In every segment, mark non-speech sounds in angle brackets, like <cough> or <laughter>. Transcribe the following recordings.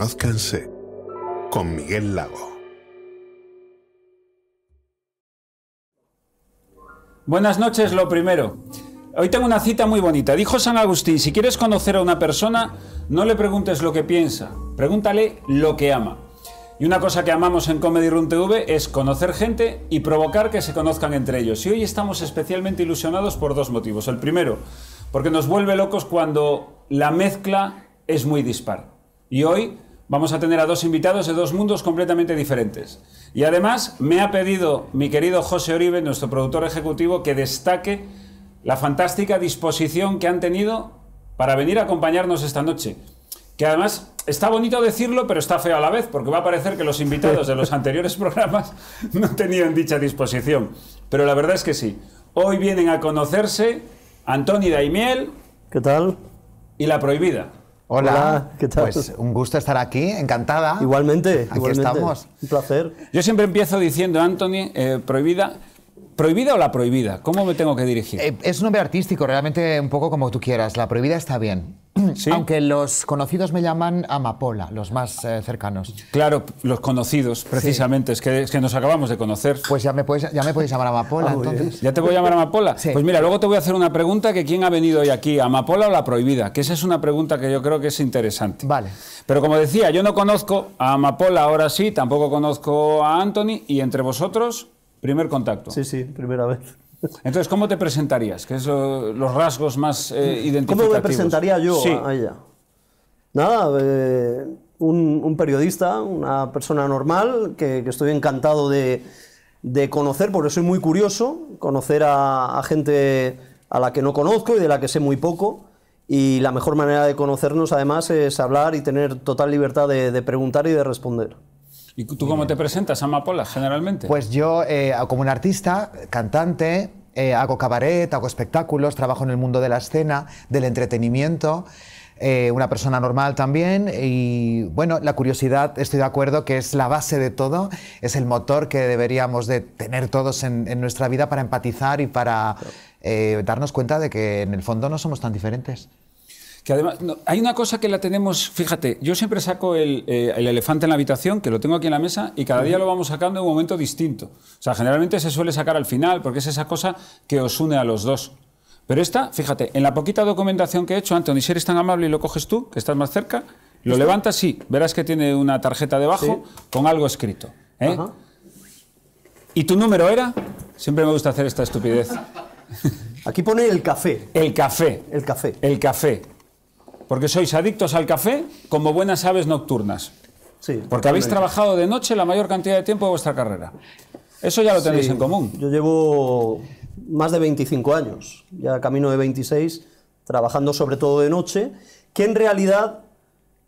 Conózcanse con Miguel Lago. Buenas noches, lo primero. Hoy tengo una cita muy bonita. Dijo San Agustín, si quieres conocer a una persona, no le preguntes lo que piensa, pregúntale lo que ama. Y una cosa que amamos en Comedy Run TV es conocer gente y provocar que se conozcan entre ellos. Y hoy estamos especialmente ilusionados por dos motivos. El primero, porque nos vuelve locos cuando la mezcla es muy dispar. Y hoy vamos a tener a dos invitados de dos mundos completamente diferentes. Y además me ha pedido mi querido José Oribe, nuestro productor ejecutivo, que destaque la fantástica disposición que han tenido para venir a acompañarnos esta noche. Que además está bonito decirlo, pero está feo a la vez, porque va a parecer que los invitados de los <laughs> anteriores programas no tenían dicha disposición. Pero la verdad es que sí. Hoy vienen a conocerse Antoni Daimiel. ¿Qué tal? Y La Prohibida. Hola. ¿qué tal? Pues un gusto estar aquí, encantada. Igualmente, aquí estamos. Un placer. Yo siempre empiezo diciendo, Anthony, eh, prohibida, ¿Prohibida o la prohibida? ¿Cómo me tengo que dirigir? Eh, es un nombre artístico, realmente un poco como tú quieras. La prohibida está bien. Aunque los conocidos me llaman Amapola, los más eh, cercanos. Claro, los conocidos, precisamente, es, que, que, nos acabamos de conocer. Pues ya me, puedes, ya me podéis llamar Amapola, ah, entonces. ¿Ya te voy a llamar Amapola? Pues mira, luego te voy a hacer una pregunta que quién ha venido hoy aquí, Amapola o la prohibida, que esa es una pregunta que yo creo que es interesante. Vale. Pero como decía, yo no conozco a Amapola ahora sí, tampoco conozco a Anthony, y entre vosotros, primer contacto. Sí, sí, primera vez. Entonces, ¿cómo te presentarías? ¿Qué son los rasgos más identificativos? Eh, ¿Cómo me presentaría yo a, ella? Nada, eh, un, periodista, una persona normal que, estoy encantado de, conocer, porque soy muy curioso, conocer a, gente a la que no conozco y de la que sé muy poco. Y la mejor manera de conocernos, además, es hablar y tener total libertad de preguntar y de responder. ¿Y tú cómo te presentas, Amapola, generalmente? Pues yo, eh, como un artista, cantante, eh, hago cabaret, hago espectáculos, trabajo en el mundo de la escena, del entretenimiento. Eh, una persona normal también y bueno, la curiosidad estoy de acuerdo que es la base de todo, es el motor que deberíamos de tener todos en, nuestra vida para empatizar y para darnos cuenta de que en el fondo no somos tan diferentes que además hay una cosa que la tenemos, fíjate, yo siempre saco eh, el, elefante en la habitación, que lo tengo aquí en la mesa, y cada día lo vamos sacando en un momento distinto. O sea, generalmente se suele sacar al final, porque es esa cosa que os une a los dos. Pero esta, fíjate, en la poquita documentación que he hecho, Antonio, si eres tan amable y lo coges tú, que estás más cerca, lo levantas, y verás que tiene una tarjeta debajo con algo escrito. ¿eh? ¿Y tu número era? Siempre me gusta hacer esta estupidez. Aquí pone el café. El café. El café. El café. Porque sois adictos al café como buenas aves nocturnas. Sí. Porque habéis trabajado de noche la mayor cantidad de tiempo de vuestra carrera. Eso ya lo tenéis en común. Yo llevo más de 25 años, ya camino de 26, trabajando sobre todo de noche, que en realidad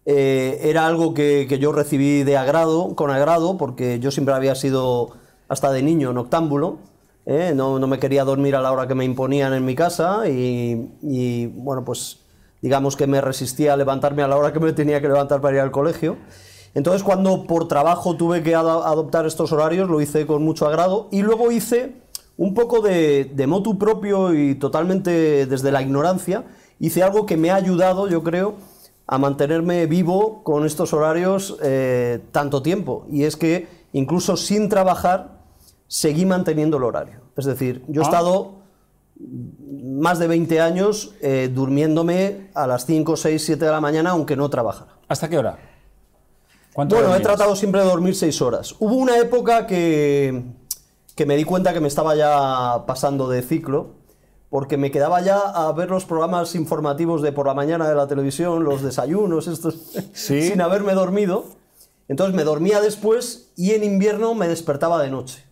eh, era algo que, yo recibí de agrado, con agrado, porque yo siempre había sido, hasta de niño, noctámbulo. ¿eh? no, me quería dormir a la hora que me imponían en mi casa y, y bueno, pues digamos que me resistía a levantarme a la hora que me tenía que levantar para ir al colegio. Entonces cuando por trabajo tuve que adoptar estos horarios, lo hice con mucho agrado y luego hice un poco de, motu propio y totalmente desde la ignorancia, hice algo que me ha ayudado, yo creo, a mantenerme vivo con estos horarios eh, tanto tiempo. Y es que incluso sin trabajar, seguí manteniendo el horario. Es decir, yo he ah. estado más de 20 años eh, durmiéndome a las 5, 6, 7 de la mañana, aunque no trabajara. ¿Hasta qué hora? Bueno, he tratado siempre de dormir 6 horas. Hubo una época que, me di cuenta que me estaba ya pasando de ciclo, porque me quedaba ya a ver los programas informativos de por la mañana de la televisión, los desayunos, estos, <laughs> sin haberme dormido. Entonces me dormía después y en invierno me despertaba de noche.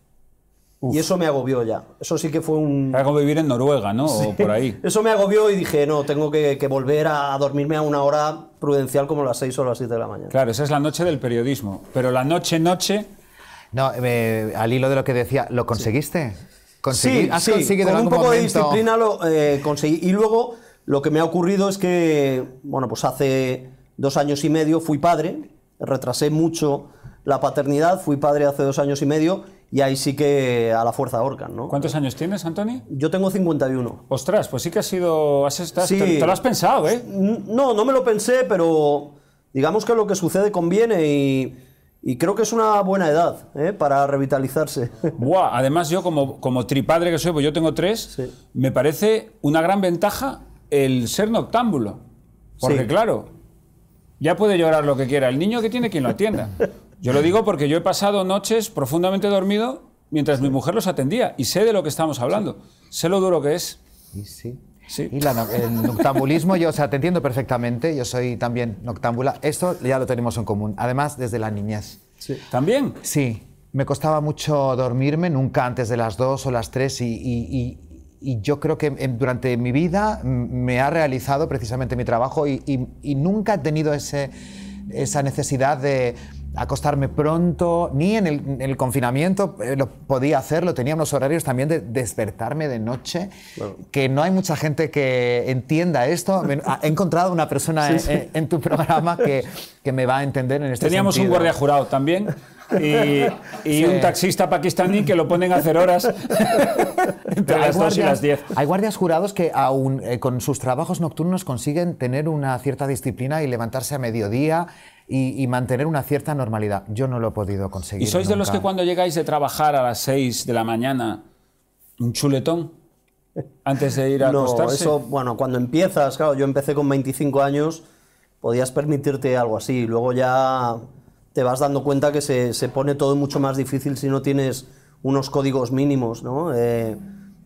Y eso me agobió ya. Eso sí que fue un... algo vivir en Noruega, ¿no? O por ahí. <laughs> Eso me agobió y dije, no, tengo que, volver a dormirme a una hora prudencial como las 6 o las 7 de la mañana. Claro, esa es la noche del periodismo. Pero la noche, noche... No, eh, al hilo de lo que decía, ¿lo conseguiste? Sí, ¿Has sí. conseguido Con un poco de disciplina lo eh, conseguí. Y luego lo que me ha ocurrido es que, bueno, pues hace dos años y medio fui padre, retrasé mucho la paternidad, fui padre hace dos años y medio y ahí sí que a la fuerza ahorcan, ¿no? ¿Cuántos años tienes, Anthony? Yo tengo 51. Ostras, pues sí que has sido... estado, te, lo has pensado, ¿eh? No, no me lo pensé, pero digamos que lo que sucede conviene y, creo que es una buena edad ¿eh? para revitalizarse. <laughs> Buah, además yo como, como tripadre que soy, pues yo tengo tres, me parece una gran ventaja el ser noctámbulo. Porque claro, ya puede llorar lo que quiera el niño que tiene quien lo atienda. <laughs> Yo lo digo porque yo he pasado noches profundamente dormido mientras mi mujer los atendía y sé de lo que estamos hablando. Sé lo duro que es. Sí, sí. Y el noctambulismo, yo, o sea, te entiendo perfectamente, yo soy también noctámbula. Esto ya lo tenemos en común, además desde la niñez. Sí. ¿También? Sí, me costaba mucho dormirme, nunca antes de las dos o las tres. y, yo creo que durante mi vida me ha realizado precisamente mi trabajo y, nunca he tenido esa necesidad de acostarme pronto, ni en el, confinamiento eh, lo podía hacerlo, tenía unos horarios también de despertarme de noche, que no hay mucha gente que entienda esto. He encontrado una persona <laughs> en, tu programa que, que, me va a entender en este Teníamos un guardia jurado también y, un taxista pakistaní que lo ponen a hacer horas <laughs> entre las 2 y las 10. Hay guardias jurados que aún eh, con sus trabajos nocturnos consiguen tener una cierta disciplina y levantarse a mediodía y, mantener una cierta normalidad. Yo no lo he podido conseguir. ¿Y sois de los que cuando llegáis de trabajar a las 6 de la mañana, un chuletón? Antes de ir a <laughs> no, Eso, bueno, cuando empiezas, claro, yo empecé con 25 años, podías permitirte algo así. Luego ya te vas dando cuenta que se, pone todo mucho más difícil si no tienes unos códigos mínimos, ¿no? Eh,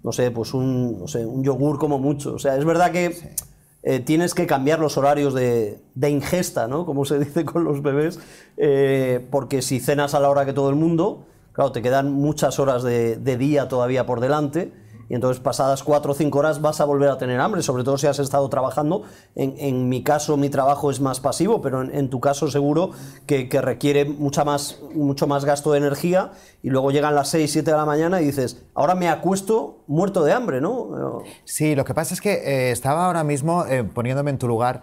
no sé, pues un, yogur como mucho. O sea, es verdad que eh, tienes que cambiar los horarios de, ingesta, ¿no? Como se dice con los bebés, eh, porque si cenas a la hora que todo el mundo, claro, te quedan muchas horas de día todavía por delante y entonces pasadas cuatro o cinco horas vas a volver a tener hambre, sobre todo si has estado trabajando. En, mi caso mi trabajo es más pasivo, pero en, tu caso seguro que, requiere mucha más, mucho más gasto de energía y luego llegan las 6, siete de la mañana y dices, ahora me acuesto muerto de hambre, ¿no? Sí, lo que pasa es que eh, estaba ahora mismo eh, poniéndome en tu lugar.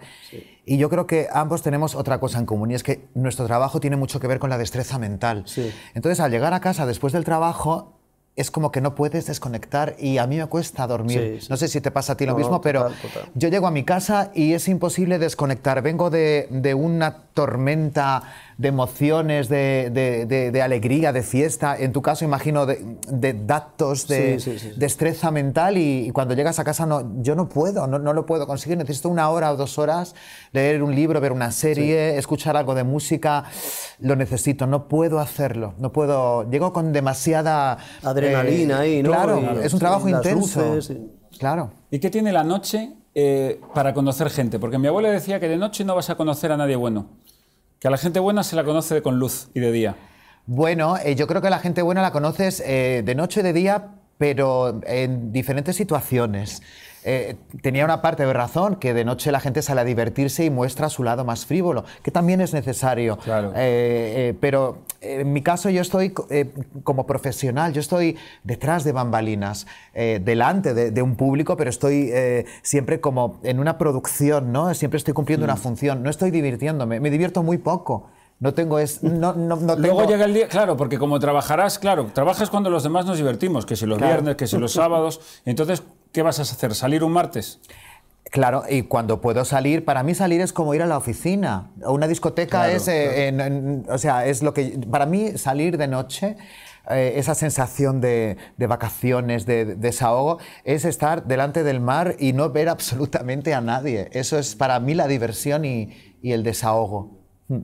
Y yo creo que ambos tenemos otra cosa en común y es que nuestro trabajo tiene mucho que ver con la destreza mental. Entonces, al llegar a casa después del trabajo, es como que no puedes desconectar y a mí me cuesta dormir. No sé si te pasa a ti lo mismo, pero yo llego a mi casa y es imposible desconectar. Vengo de, de una tormenta de emociones, de, alegría, de fiesta, en tu caso imagino de, datos, de destreza mental y, cuando llegas a casa no, yo no puedo, no, lo puedo conseguir, necesito una hora o dos horas, leer un libro, ver una serie, escuchar algo de música, lo necesito, no puedo hacerlo, no puedo, llego con demasiada... Adrenalina eh, ¿no? Claro, es un trabajo intenso. claro. ¿Y qué tiene la noche eh, para conocer gente? Porque mi abuela decía que de noche no vas a conocer a nadie bueno. Que a la gente buena se la conoce con luz y de día. Bueno, eh, yo creo que a la gente buena la conoces eh, de noche y de día, pero en diferentes situaciones. Eh, tenía una parte de razón, que de noche la gente sale a divertirse y muestra su lado más frívolo, que también es necesario. Eh, eh, pero en mi caso yo estoy como profesional, yo estoy detrás de bambalinas, delante de, un público, pero estoy siempre como en una producción, ¿no? Siempre estoy cumpliendo una mm. función, no estoy divirtiéndome, me divierto muy poco. No tengo es. No, no, no tengo... Luego llega el día, claro, porque como trabajarás, claro, trabajas cuando los demás nos divertimos, que si los viernes, que si los sábados. <laughs> Entonces, ¿qué vas a hacer? ¿Salir un martes? Claro, y cuando puedo salir, para mí salir es como ir a la oficina. Una discoteca es, eh, o sea, es lo que para mí salir de noche, eh, esa sensación de, vacaciones, de, desahogo, es estar delante del mar y no ver absolutamente a nadie. Eso es para mí la diversión y el desahogo. Hmm.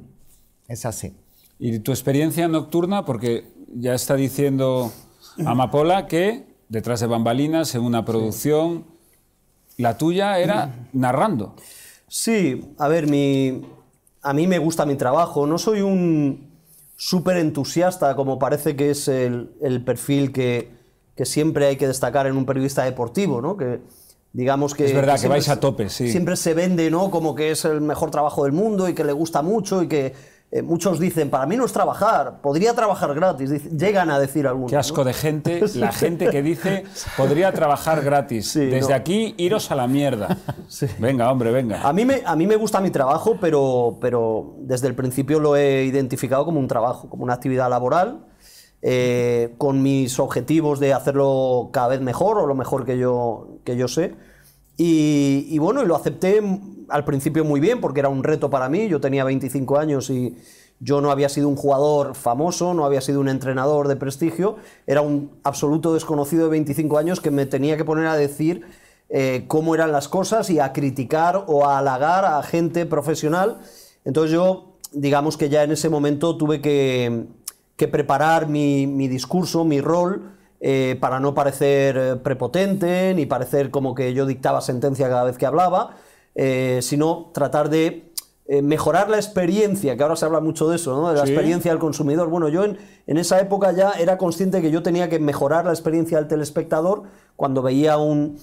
Es así. ¿Y tu experiencia nocturna? Porque ya está diciendo Amapola que detrás de bambalinas, en una producción. La tuya era mm. narrando. Sí, a ver, mi, a mí me gusta mi trabajo. No soy un súper entusiasta, como parece que es el, perfil que, siempre hay que destacar en un periodista deportivo, ¿no? Que, digamos que... Es verdad, que, vais a tope, sí. Siempre se vende, ¿no? Como que es el mejor trabajo del mundo y que le gusta mucho y que eh, muchos dicen, para mí no es trabajar, podría trabajar gratis, llegan a decir algunos. Qué asco de gente, <laughs> la gente que dice, podría trabajar gratis. Desde aquí, iros a la mierda. <laughs> Venga, hombre, venga. A mí, me, a mí me gusta mi trabajo, pero, desde el principio lo he identificado como un trabajo, como una actividad laboral, eh, con mis objetivos de hacerlo cada vez mejor o lo mejor que que yo sé. Y, y, bueno, lo acepté al principio muy bien porque era un reto para mí. Yo tenía 25 años y yo no había sido un jugador famoso, no había sido un entrenador de prestigio. Era un absoluto desconocido de 25 años que me tenía que poner a decir eh, cómo eran las cosas y a criticar o a halagar a gente profesional. Entonces yo, digamos que ya en ese momento tuve que, preparar mi discurso, mi rol eh, para no parecer eh, prepotente, ni parecer como que yo dictaba sentencia cada vez que hablaba, eh, sino tratar de mejorar la experiencia, que ahora se habla mucho de eso, de la experiencia del consumidor. Bueno, yo en, esa época ya era consciente que yo tenía que mejorar la experiencia del telespectador cuando veía un,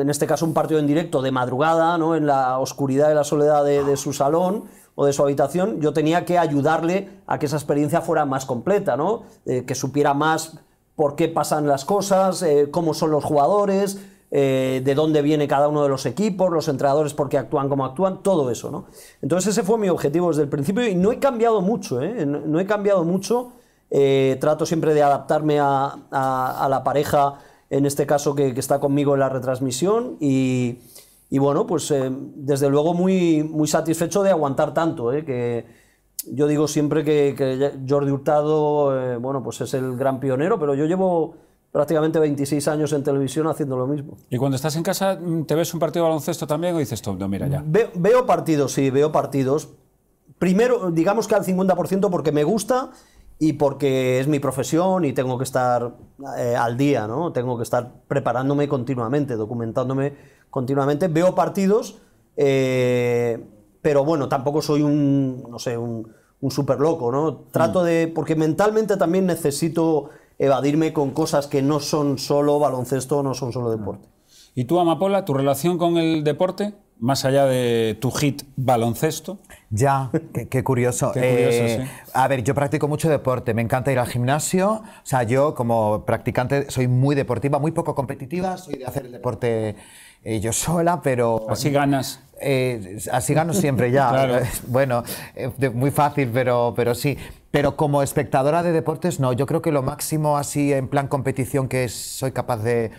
en este caso un partido en directo de madrugada, ¿no? en la oscuridad y la soledad de, su salón o de su habitación, yo tenía que ayudarle a que esa experiencia fuera más completa, ¿no? que supiera más por qué pasan las cosas, eh, cómo son los jugadores, eh, de dónde viene cada uno de los equipos, los entrenadores por qué actúan como actúan, todo eso, ¿no? Entonces ese fue mi objetivo desde el principio y no he cambiado mucho, ¿eh? no, he cambiado mucho. trato siempre de adaptarme a, la pareja, en este caso que, está conmigo en la retransmisión y, bueno, pues desde luego muy, muy satisfecho de aguantar tanto, ¿eh? que yo digo siempre que, Jordi Hurtado, eh, bueno, pues es el gran pionero, pero yo llevo prácticamente 26 años en televisión haciendo lo mismo. ¿Y cuando estás en casa mm, te ves un partido de baloncesto también o dices, no, mira ya? veo partidos, sí, veo partidos. Primero, digamos que al 50% porque me gusta y porque es mi profesión y tengo que estar eh, al día, ¿no? Tengo que estar preparándome continuamente, documentándome continuamente. Veo partidos... Eh, pero bueno, tampoco soy un, no sé, un, loco, ¿no? Trato mm. de, porque mentalmente también necesito evadirme con cosas que no son solo baloncesto, no son solo deporte. Ah. ¿Y tú, Amapola, tu relación con el deporte? más allá de tu hit baloncesto. Ya, qué, curioso. Eh, a ver, yo practico mucho deporte, me encanta ir al gimnasio, o sea, yo como practicante soy muy deportiva, muy poco competitiva, soy de hacer el deporte yo <laughs> sola, pero... Así ganas. Eh, así gano siempre ya. <laughs> <laughs> Bueno, eh, muy fácil, pero, pero sí. Pero como espectadora de deportes, no. Yo creo que lo máximo así en plan competición que soy capaz de,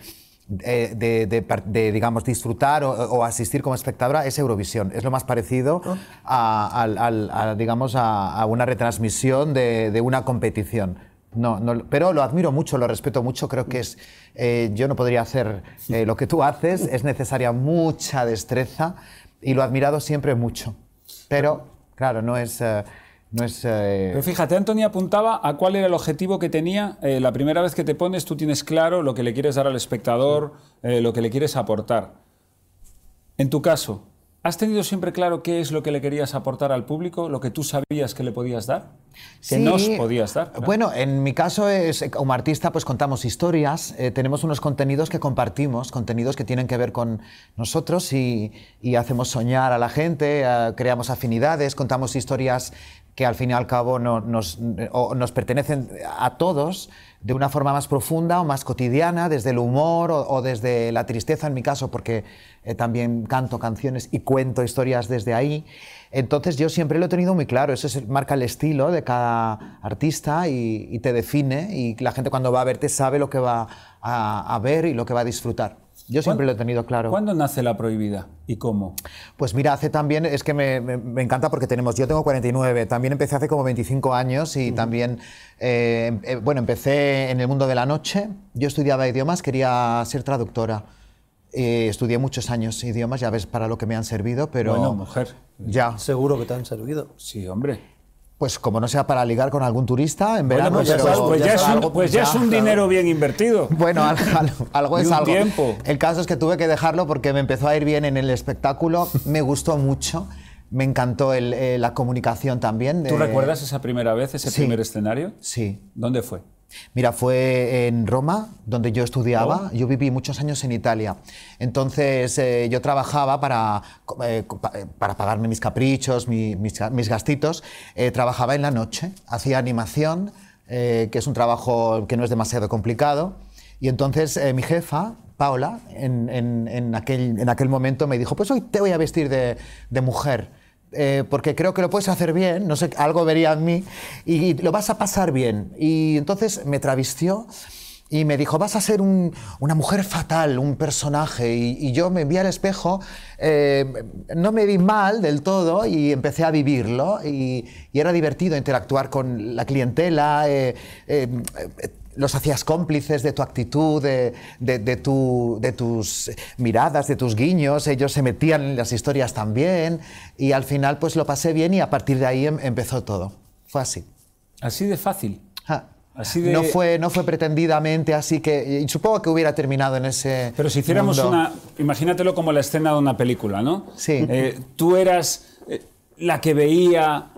eh, de, digamos, disfrutar o, asistir como espectadora es Eurovisión. Es lo más parecido oh. a digamos, a, una retransmisión de, una competición. No, pero lo admiro mucho, lo respeto mucho, creo que es, eh, yo no podría hacer eh, lo que tú haces, es necesaria mucha destreza y lo he admirado siempre mucho. Pero, claro, no es... Eh, fíjate, Antonio apuntaba a cuál era el objetivo que tenía. la primera vez que te pones, tú tienes claro lo que le quieres dar al espectador, lo que le quieres aportar. En tu caso, ¿Has tenido siempre claro qué es lo que le querías aportar al público, lo que tú sabías que le podías dar? Que nos podías dar. Bueno, en mi caso, es, eh, como artista, pues contamos historias, eh, tenemos unos contenidos que compartimos, contenidos que tienen que ver con nosotros y, hacemos soñar a la gente, eh, creamos afinidades, contamos historias que al fin y al cabo nos pertenecen a todos de una forma más profunda o más cotidiana, desde el humor o, desde la tristeza, en mi caso, porque eh, también canto canciones y cuento historias desde ahí. Entonces yo siempre lo he tenido muy claro, eso es, marca el estilo de cada artista y, te define y la gente cuando va a verte sabe lo que va a ver y lo que va a disfrutar. Yo siempre lo he tenido claro. ¿Cuándo nace la prohibida y cómo? Pues mira, hace también, es que me, encanta porque tenemos, yo tengo 49, también empecé hace como 25 años y también, eh, em, eh, bueno, empecé en el mundo de la noche, yo estudiaba idiomas, quería ser traductora. estudié muchos años idiomas, ya ves para lo que me han servido, pero... Bueno, mujer. Ya. Seguro que te han servido. Sí, hombre pues como no sea para ligar con algún turista en verano, pues, ya, es, un, dinero bien invertido. <laughs> Bueno, algo, algo es algo. Tiempo. El caso es que tuve que dejarlo porque me empezó a ir bien en el espectáculo, me gustó mucho. Me encantó eh, la comunicación también. ¿Tú recuerdas esa primera vez, ese primer escenario? Sí. ¿Dónde fue? Mira, fue en Roma, donde yo estudiaba. Oh. Yo viví muchos años en Italia. Entonces, eh, yo trabajaba para, eh, eh, para pagarme mis caprichos, mis, mis, gastitos. trabajaba en la noche, hacía animación, que es un trabajo que no es demasiado complicado. Y entonces mi jefa, Paula, en, en, aquel, en aquel momento me dijo, pues hoy te voy a vestir de, de mujer. Eh, porque creo que lo puedes hacer bien, no sé, algo vería en mí, y, lo vas a pasar bien. Y entonces me travistió y me dijo, vas a ser una mujer fatal, un personaje. Y, yo me vi al espejo, eh, no me vi mal del todo y empecé a vivirlo. Y, era divertido interactuar con la clientela, eh, los hacías cómplices de tu actitud, de, tu, de, tus miradas, de tus guiños, ellos se metían en las historias también y al final pues lo pasé bien y a partir de ahí em, empezó todo. Fue así. Así de fácil. Así no, fue, no fue pretendidamente así que supongo que hubiera terminado en ese... Pero si hiciéramos una... Imagínatelo como la escena de una película, ¿no? Sí. Eh, tú eras eh, la que veía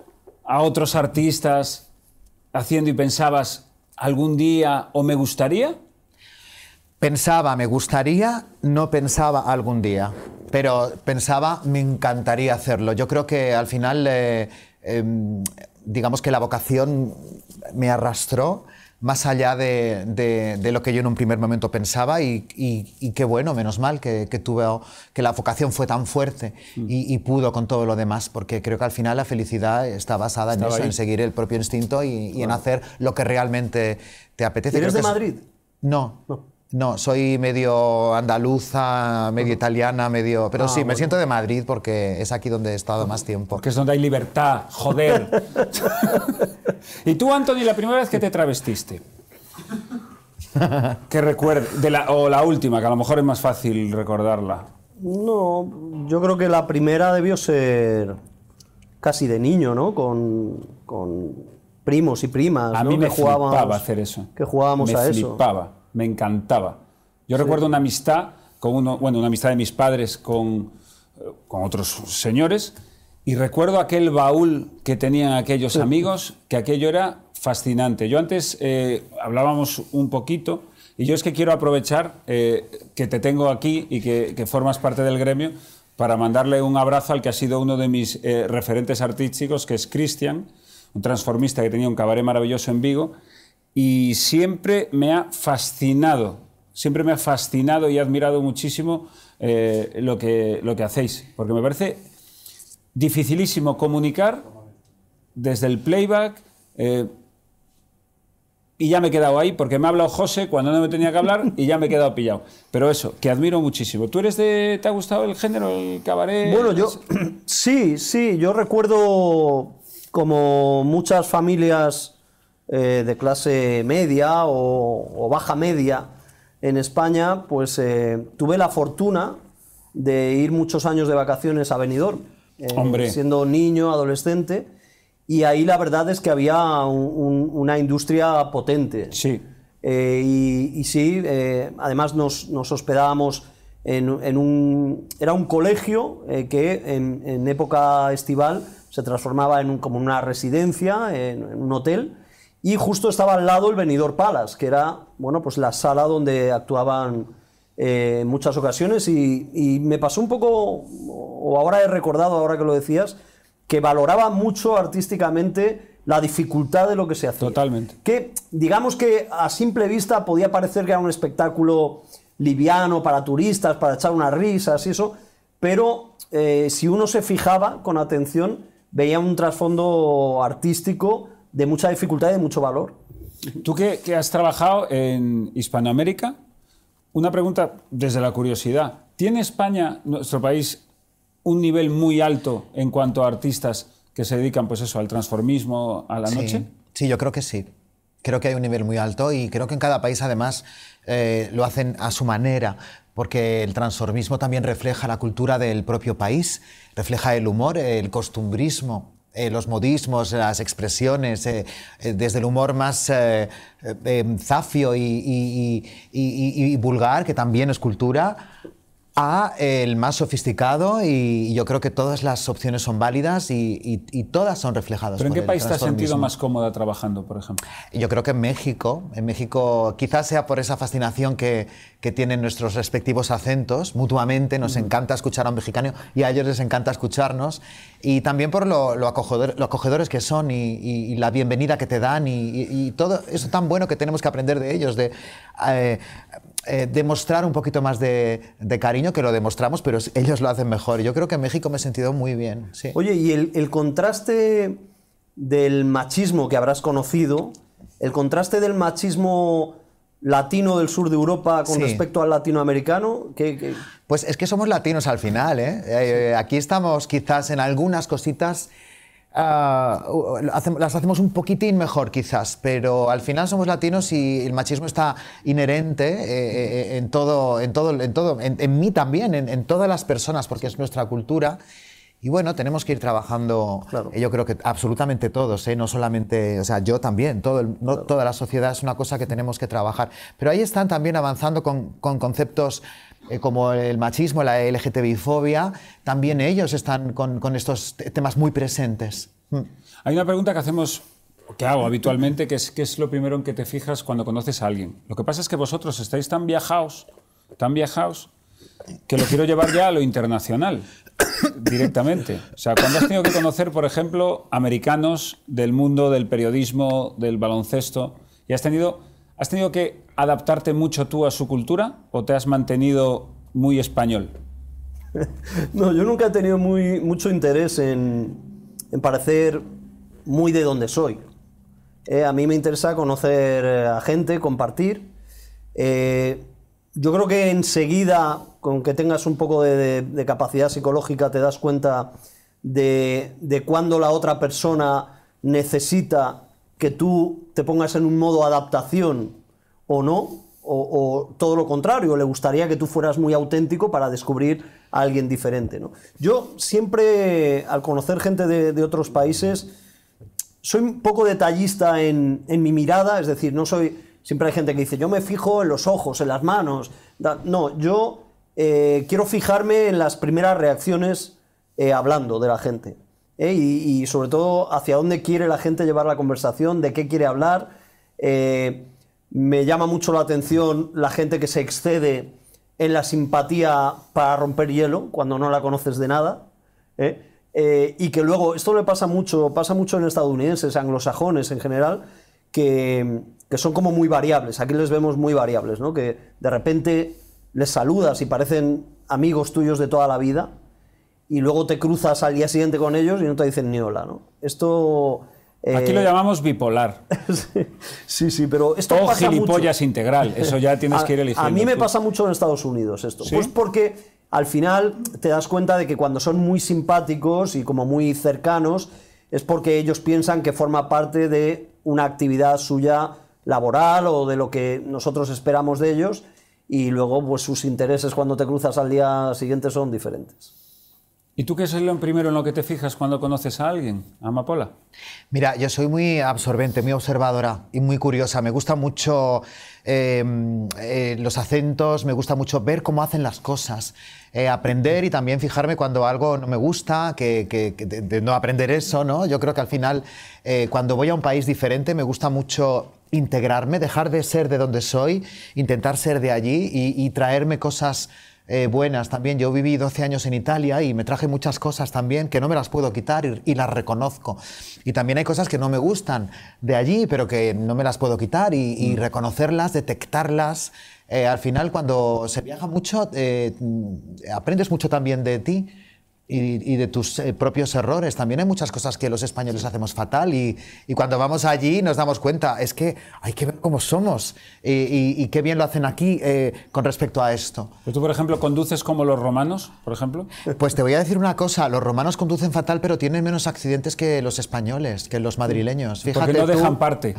a otros artistas haciendo y pensabas, algún día o me gustaría? Pensaba, me gustaría, no pensaba algún día, pero pensaba, me encantaría hacerlo. Yo creo que al final, eh, em, digamos que la vocación me arrastró más allá de, lo que yo en un primer momento pensaba y, y, qué bueno, menos mal que, tuve, que la vocación fue tan fuerte mm. y, pudo con todo lo demás, porque creo que al final la felicidad está basada en seguir el propio instinto y, en hacer lo que realmente te apetece. ¿Eres de Madrid? no. No, soy medio andaluza, medio italiana, medio... Pero ah, sí, me siento de Madrid porque es aquí donde he estado más tiempo. que es donde hay libertad, joder. <laughs> ¿Y tú, Anthony, la primera vez que te travestiste? que recuerde, la, o la última, que a lo mejor es más fácil recordarla. No, yo creo que la primera debió ser casi de niño, ¿no? Con, primos y primas, a mí me que jugábamos, flipaba hacer eso. Que me flipaba me encantaba. Yo recuerdo una amistad, con bueno, una amistad de mis padres eh, con, otros señores, y recuerdo aquel baúl que tenían aquellos amigos, que aquello era fascinante. Yo antes eh, hablábamos un poquito, y yo es que quiero aprovechar eh, que te tengo aquí y que, formas parte del gremio para mandarle un abrazo al que ha sido uno de mis referentes artísticos, que es Cristian, un transformista que tenía un cabaret maravilloso en Vigo, y siempre me ha fascinado, siempre me ha fascinado y admirado muchísimo eh, lo, que, lo que hacéis, porque me parece dificilísimo comunicar desde el playback. Eh, y ya me he quedado ahí porque me ha hablado José cuando no me tenía que hablar y ya me he quedado pillado. Pero eso, que admiro muchísimo. ¿Tú eres de. ¿Te ha gustado el género, el cabaret? Bueno, yo. <clears throat> Sí, sí. Yo recuerdo como muchas familias eh, de clase media o, baja media en España, pues eh, tuve la fortuna de ir muchos años de vacaciones a Benidorm, eh, siendo niño, adolescente, y ahí la verdad es que había una industria potente. Sí. Y, sí, además nos, hospedábamos en, un, era un colegio que en, época estival se transformaba en como una residencia, en un hotel, y justo estaba al lado el Venidor Palace, que era bueno, pues la sala donde actuaban eh, muchas ocasiones y, me pasó un poco, o ahora he recordado, ahora que lo decías, que valoraba mucho artísticamente la dificultad de lo que se hacía. Totalmente. Que digamos que a simple vista podía parecer que era un espectáculo liviano para turistas, para echar unas risas y eso, pero eh, si uno se fijaba con atención, veía un trasfondo artístico de mucha dificultad y de mucho valor. Tú que, has trabajado en Hispanoamérica, una pregunta desde la curiosidad. ¿Tiene España, nuestro país, un nivel muy alto en cuanto a artistas que se dedican pues eso, al transformismo, a la noche? Sí, yo creo que sí. Creo que hay un nivel muy alto y creo que en cada país además eh, lo hacen a su manera, porque el transformismo también refleja la cultura del propio país, refleja el humor, el costumbrismo, eh, los modismos, las expresiones, eh, eh, desde el humor más em, zafio y, vulgar, que también es cultura, a el más sofisticado y yo creo que todas las opciones son válidas y, todas son reflejadas. ¿Pero en qué país te has sentido más cómoda trabajando, por ejemplo? Yo creo que en México. En México quizás sea por esa fascinación que, tienen nuestros respectivos acentos mutuamente. Nos encanta escuchar a un mexicano y a ellos les encanta escucharnos. Y también por lo, acogedor, acogedores que son y, la bienvenida que te dan y, todo eso tan bueno que tenemos que aprender de ellos. De, eh, eh, demostrar un poquito más de, cariño, que lo demostramos, pero ellos lo hacen mejor. Yo creo que en México me he sentido muy bien. Oye, y el, contraste del machismo que habrás conocido, el contraste del machismo latino del sur de Europa con respecto al latinoamericano? ¿qué, Pues es que somos latinos al final. ¿eh? Eh, aquí estamos quizás en algunas cositas Ah, las hacemos un poquitín mejor quizás, pero al final somos latinos y el machismo está inherente eh, eh, eh, en todo, en todo, en todo, en, mí también, en, todas las personas, porque es nuestra cultura. Y bueno, tenemos que ir trabajando, yo creo que absolutamente todos, no solamente, o sea, yo también, todo no toda la sociedad es una cosa que tenemos que trabajar. Pero ahí están también avanzando con, con conceptos eh, como el machismo, la LGTBI-fobia, también ellos están con, estos temas muy presentes. Mm. Hay una pregunta que hacemos que hago habitualmente, que es qué es lo primero en que te fijas cuando conoces a alguien. Lo que pasa es que vosotros estáis tan viajados, tan viajados, que lo quiero llevar ya a lo internacional directamente. O sea, cuando has tenido que conocer, por ejemplo, americanos del mundo del periodismo, del baloncesto, y has tenido, has tenido que adaptarte mucho tú a su cultura o te has mantenido muy español? <laughs> No, yo nunca he tenido muy, mucho interés en, parecer muy de donde soy. Eh, a mí me interesa conocer eh, a gente, compartir. Eh, yo creo que enseguida, con que tengas un poco de, capacidad psicológica, te das cuenta de, de cuándo la otra persona necesita que tú te pongas en un modo adaptación o no, o, todo lo contrario, le gustaría que tú fueras muy auténtico para descubrir a alguien diferente. ¿no? Yo siempre, al conocer gente de, otros países, soy un poco detallista en, mi mirada, es decir, no soy... Siempre hay gente que dice, yo me fijo en los ojos, en las manos. No, yo eh, quiero fijarme en las primeras reacciones eh, hablando de la gente. ¿eh? Y, sobre todo hacia dónde quiere la gente llevar la conversación, de qué quiere hablar. Me llama mucho la atención la gente que se excede en la simpatía para romper hielo cuando no la conoces de nada. ¿eh? Eh, y que luego, esto le pasa mucho, pasa mucho en estadounidenses, anglosajones en general, que, son como muy variables. Aquí les vemos muy variables, ¿no? Que de repente les saludas y parecen amigos tuyos de toda la vida, y luego te cruzas al día siguiente con ellos y no te dicen ni hola, ¿no? Esto Aquí lo eh, llamamos bipolar. <laughs> sí, sí, pero esto o oh, gilipollas integral, eso ya <laughs> tienes que ir eligiendo. A mí me pasa mucho en Estados Unidos esto. Pues porque al final te das cuenta de que cuando son muy simpáticos y como muy cercanos, es porque ellos piensan que forma parte de una actividad suya laboral o de lo que nosotros esperamos de ellos y luego pues sus intereses cuando te cruzas al día siguiente son diferentes. ¿Y tú qué es lo primero en lo que te fijas cuando conoces a alguien, Amapola? Mira, yo soy muy absorbente, muy observadora y muy curiosa. Me gusta mucho em, eh, los acentos, me gusta mucho ver cómo hacen las cosas, eh, aprender y también fijarme cuando algo no me gusta, que, de, no aprender eso, ¿no? Yo creo que al final, eh, cuando voy a un país diferente, me gusta mucho integrarme, dejar de ser de donde soy, intentar ser de allí y, y traerme cosas eh, buenas también. Yo viví 12 años en Italia y me traje muchas cosas también que no me las puedo quitar y, las reconozco. Y también hay cosas que no me gustan de allí, pero que no me las puedo quitar y, mm. reconocerlas, detectarlas. Eh, al final, cuando se viaja mucho, eh, mm, aprendes mucho también de ti y, de tus eh, propios errores. También hay muchas cosas que los españoles hacemos fatal y, cuando vamos allí nos damos cuenta, es que hay que ver cómo somos y, qué bien lo hacen aquí eh, con respecto a esto. ¿Tú, por ejemplo, conduces como los romanos, por ejemplo? Pues te voy a decir una cosa, los romanos conducen fatal pero tienen menos accidentes que los españoles, que los madrileños. Fíjate, Porque no dejan parte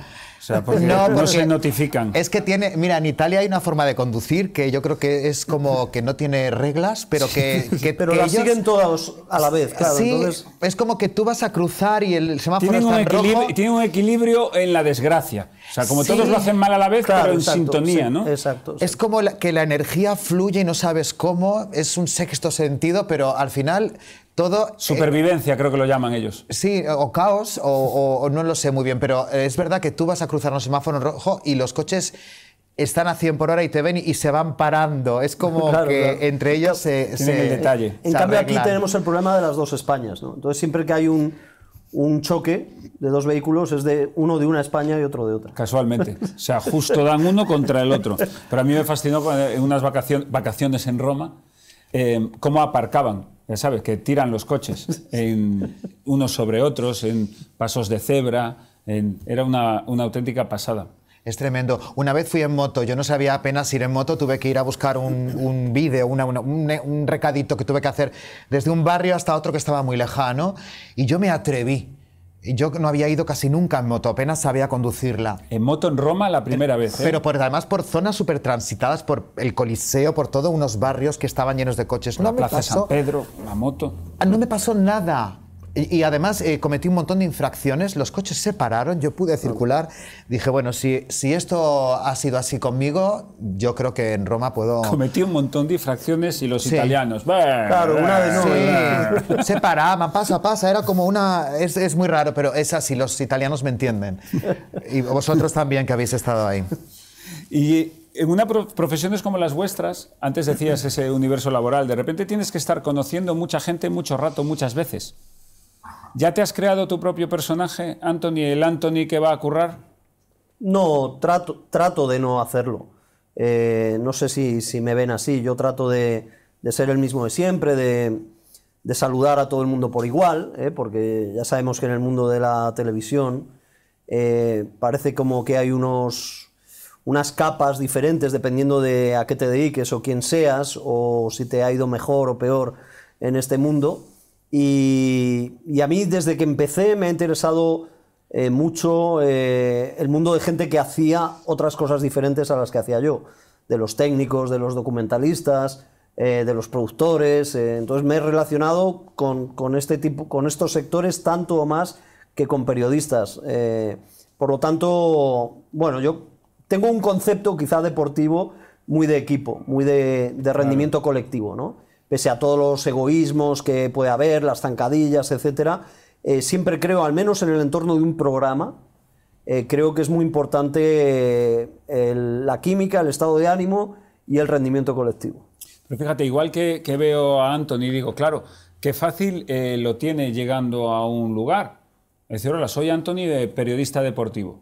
sea, porque no, se notifican. Es que tiene, mira, en Italia hay una forma de conducir que yo creo que es como que no tiene reglas, pero que... que pero que siguen todos a la vez, claro. Sí, es como que tú vas a cruzar y el semáforo tiene está un en rojo. Tiene un equilibrio en la desgracia. O sea, como todos lo hacen mal a la vez, pero en sintonía, ¿no? Exacto. Es como que la energía fluye y no sabes cómo, es un sexto sentido, pero al final eh, Supervivencia, creo que lo llaman ellos. Sí, o caos, o, no lo sé muy bien, pero es verdad que tú vas a cruzar un semáforo rojo y los coches están a 100 por hora y te ven y se van parando. Es como <laughs> que entre ellos se. el detalle. En, cambio, aquí tenemos el problema de las dos Españas. ¿no? Entonces, siempre que hay un, choque de dos vehículos es de uno de una España y otro de otra. Casualmente. <laughs> O sea, justo dan uno contra el otro. Pero a mí me fascinó eh, en unas vacaciones en Roma eh, cómo aparcaban ya sabes, que tiran los coches en unos sobre otros, en pasos de cebra, era una, auténtica pasada. Es tremendo. Una vez fui en moto, yo no sabía apenas ir en moto, tuve que ir a buscar un, un vídeo, un recadito que tuve que hacer desde un barrio hasta otro que estaba muy lejano, y yo me atreví yo no había ido casi nunca en moto, apenas sabía conducirla. En moto en Roma la eh, primera vez. ¿eh? Pero además por zonas súper transitadas, por el Coliseo, por todos unos barrios que estaban llenos de coches. No la Plaza San Pedro, la moto. Ah, no me pasó nada. Y, además eh, cometí un montón de infracciones, los coches se pararon, yo pude circular. Dije, bueno, si, esto ha sido así conmigo, yo creo que en Roma puedo. <laughs> Cometí un montón de infracciones y los italianos. Claro, una vez nuevo. Sí. Se paraban, pasa, pasa. Era como una. Es, muy raro, pero es así, los italianos me entienden. Y vosotros también que habéis estado ahí. Y en una profesiones como las vuestras, antes decías ese universo laboral, de repente tienes que estar conociendo mucha gente mucho rato, muchas veces. ¿Ya te has creado tu propio personaje, Anthony, el Anthony que va a currar? No, trato, trato de no hacerlo. Eh, no sé si, me ven así, yo trato de, ser el mismo de siempre, de, saludar a todo el mundo por igual, eh, porque ya sabemos que en el mundo de la televisión eh, parece como que hay unos, unas capas diferentes dependiendo de a qué te dediques o quién seas o si te ha ido mejor o peor en este mundo. Y, a mí desde que empecé me ha interesado eh, mucho eh, el mundo de gente que hacía otras cosas diferentes a las que hacía yo, de los técnicos, de los documentalistas, eh, de los productores. entonces me he relacionado con, este tipo, con estos sectores tanto o más que con periodistas. por lo tanto, bueno, yo tengo un concepto quizá deportivo muy de equipo, muy de, rendimiento colectivo, ¿no? pese a todos los egoísmos que puede haber, las zancadillas, etc., eh, siempre creo, al menos en el entorno de un programa, eh, creo que es muy importante eh, la química, el estado de ánimo y el rendimiento colectivo. Pero fíjate, igual que, veo a Anthony, digo, claro, qué fácil lo tiene llegando a un lugar. Es decir, hola, soy Anthony de periodista deportivo.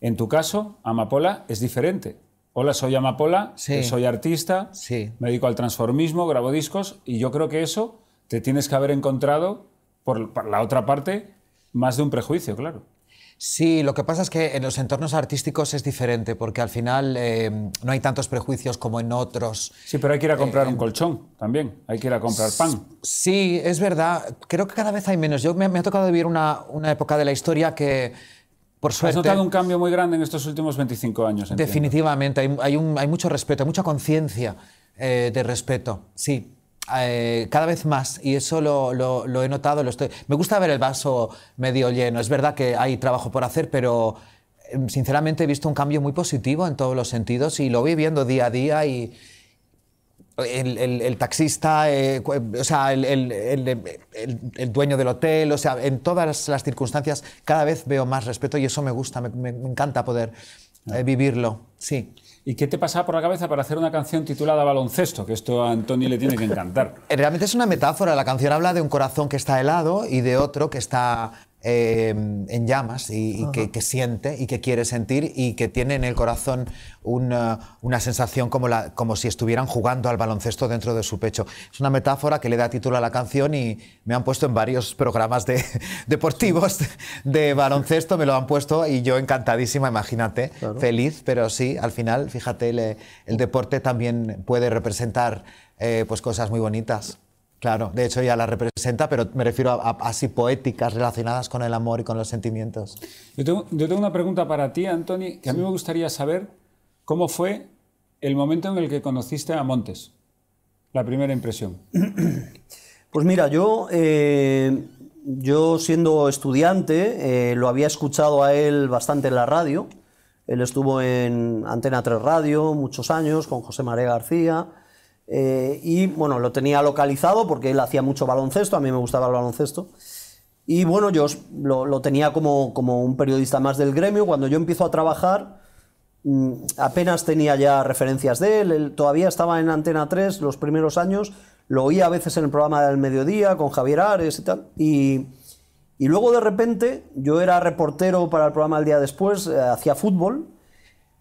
En tu caso, Amapola, es diferente. Hola, soy Amapola, eh, soy artista, me dedico al transformismo, grabo discos y yo creo que eso te tienes que haber encontrado, por, la otra parte, más de un prejuicio, claro. Sí, lo que pasa es que en los entornos artísticos es diferente, porque al final eh, no hay tantos prejuicios como en otros. Sí, pero hay que ir a eh, comprar un colchón también, hay que ir a comprar pan. Sí, es verdad. Creo que cada vez hay menos. Yo me, ha tocado vivir una, una época de la historia que por Has notado un cambio muy grande en estos últimos 25 años. Definitivamente, hay, hay, un, hay, mucho respeto, hay mucha conciencia eh, de respeto, sí. Eh, cada vez más, y eso lo, lo, he notado. Lo estoy... Me gusta ver el vaso medio lleno. Es verdad que hay trabajo por hacer, pero eh, sinceramente he visto un cambio muy positivo en todos los sentidos y lo voy viendo día a día y, el, taxista, eh, o sea, el, dueño del hotel, o sea, en todas las circunstancias cada vez veo más respeto y eso me gusta, me, encanta poder eh, ah. vivirlo, sí. ¿Y qué te pasaba por la cabeza para hacer una canción titulada Baloncesto? Que esto a Antonio le tiene que encantar. <laughs> Eh, realmente es una metáfora, la canción habla de un corazón que está helado y de otro que está Em, en llamas y, que, siente y que quiere sentir y que tiene en el corazón eh, una, sensación como, si estuvieran jugando al baloncesto dentro de su pecho. Es una metáfora que le da título a la canción y me han puesto en varios programas <laughs> deportivos de baloncesto, me lo han puesto y yo encantadísima, imagínate, feliz, pero sí, al final, fíjate, el, deporte también puede representar eh, pues cosas muy bonitas. Claro, de hecho ya la representa, pero me refiero a, así poéticas relacionadas con el amor y con los sentimientos. Yo tengo, una pregunta para ti, Antoni, que a mí me gustaría saber cómo fue el momento en el que conociste a Montes, la primera impresión. <clears throat> Pues mira, yo, eh, yo siendo estudiante eh, lo había escuchado a él bastante en la radio. Él estuvo en Antena 3 Radio muchos años con José María García. Eh, y bueno, lo tenía localizado porque él hacía mucho baloncesto, a mí me gustaba el baloncesto. Y bueno, yo lo, tenía como, un periodista más del gremio. Cuando yo empiezo a trabajar, mm, apenas tenía ya referencias de él. él todavía estaba en Antena 3 los primeros años. Lo oía a veces en el programa del mediodía con Javier Ares y tal. Y, luego de repente yo era reportero para el programa el día después, eh, hacía fútbol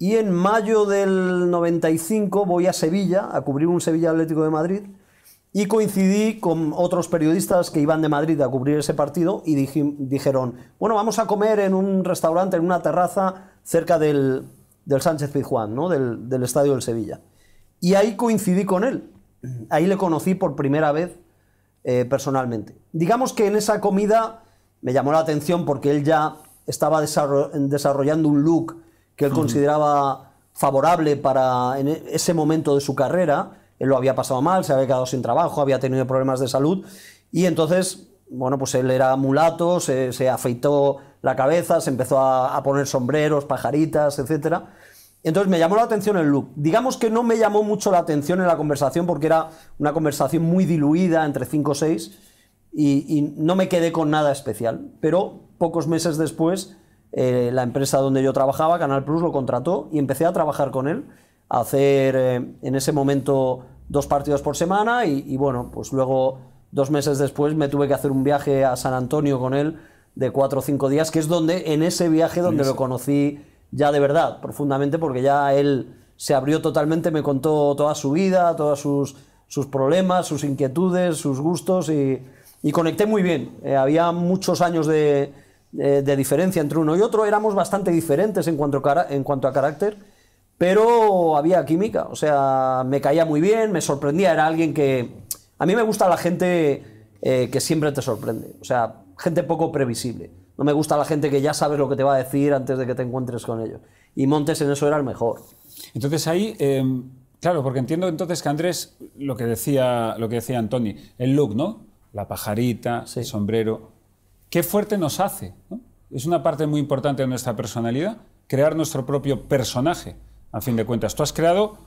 y en mayo del 95 voy a Sevilla a cubrir un Sevilla Atlético de Madrid y coincidí con otros periodistas que iban de Madrid a cubrir ese partido y dijeron, bueno, vamos a comer en un restaurante, en una terraza cerca del, Sánchez Pizjuán, ¿no? del, Estadio del Sevilla. Y ahí coincidí con él, ahí le conocí por primera vez eh, personalmente. Digamos que en esa comida me llamó la atención porque él ya estaba desarrollando un look que él consideraba favorable para en e, ese momento de su carrera. Él lo había pasado mal, se había quedado sin trabajo, había tenido problemas de salud y entonces, bueno, pues él era mulato, se, afeitó la cabeza, se empezó a, poner sombreros, pajaritas, etc. Entonces me llamó la atención el look. Digamos que no me llamó mucho la atención en la conversación porque era una conversación muy diluida entre cinco o seis y, no me quedé con nada especial. Pero pocos meses después eh, la empresa donde yo trabajaba, Canal Plus, lo contrató y empecé a trabajar con él, a hacer eh, en ese momento dos partidos por semana y, bueno, pues luego dos meses después me tuve que hacer un viaje a San Antonio con él de cuatro o cinco días, que es donde, en ese viaje donde lo conocí ya de verdad, profundamente, porque ya él se abrió totalmente, me contó toda su vida, todos sus, sus problemas, sus inquietudes, sus gustos y, conecté muy bien. Eh, había muchos años de, eh, de diferencia entre uno y otro. Éramos bastante diferentes en cuanto, a en cuanto a carácter, pero había química. O sea, me caía muy bien, me sorprendía. Era alguien que. A mí me gusta la gente eh, que siempre te sorprende. O sea, gente poco previsible. No me gusta la gente que ya sabes lo que te va a decir antes de que te encuentres con ellos. Y Montes en eso era el mejor. Entonces ahí. Em, claro, porque entiendo entonces que Andrés, lo que decía, lo que decía Antoni, el look, ¿no? La pajarita, el sombrero, qué fuerte nos hace. Es una parte muy importante de nuestra personalidad, crear nuestro propio personaje, a fin de cuentas. Tú has creado,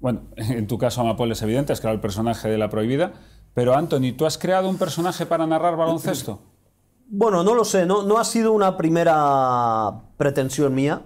bueno, <laughs> en tu caso Amapol es evidente, has creado el personaje de la prohibida, pero Anthony, ¿tú has creado un personaje para narrar baloncesto? <clears throat> Bueno, no lo sé, no, ha sido una primera pretensión mía.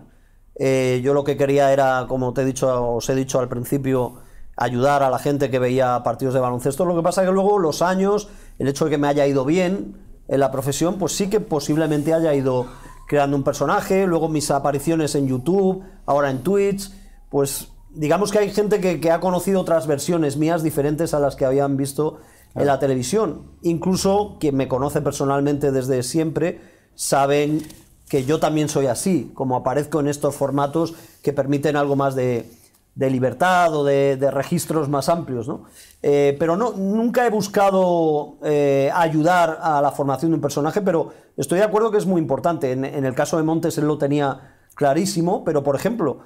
Eh, yo lo que quería era, como te he dicho, os he dicho al principio, ayudar a la gente que veía partidos de baloncesto. Lo que pasa es que luego los años, el hecho de que me haya ido bien, en la profesión, pues sí que posiblemente haya ido creando un personaje, luego mis apariciones en YouTube, ahora en Twitch, pues digamos que hay gente que, ha conocido otras versiones mías diferentes a las que habían visto en la televisión. Incluso quien me conoce personalmente desde siempre saben que yo también soy así, como aparezco en estos formatos que permiten algo más de, de libertad o de, registros más amplios. ¿no? Eh, pero no, nunca he buscado eh, ayudar a la formación de un personaje, pero estoy de acuerdo que es muy importante. En, el caso de Montes él lo tenía clarísimo, pero por ejemplo,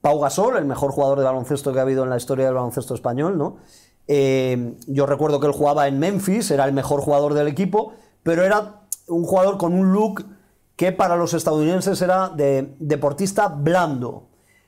Pau Gasol, el mejor jugador de baloncesto que ha habido en la historia del baloncesto español, ¿no? Eh, yo recuerdo que él jugaba en Memphis, era el mejor jugador del equipo, pero era un jugador con un look que para los estadounidenses era de deportista blando.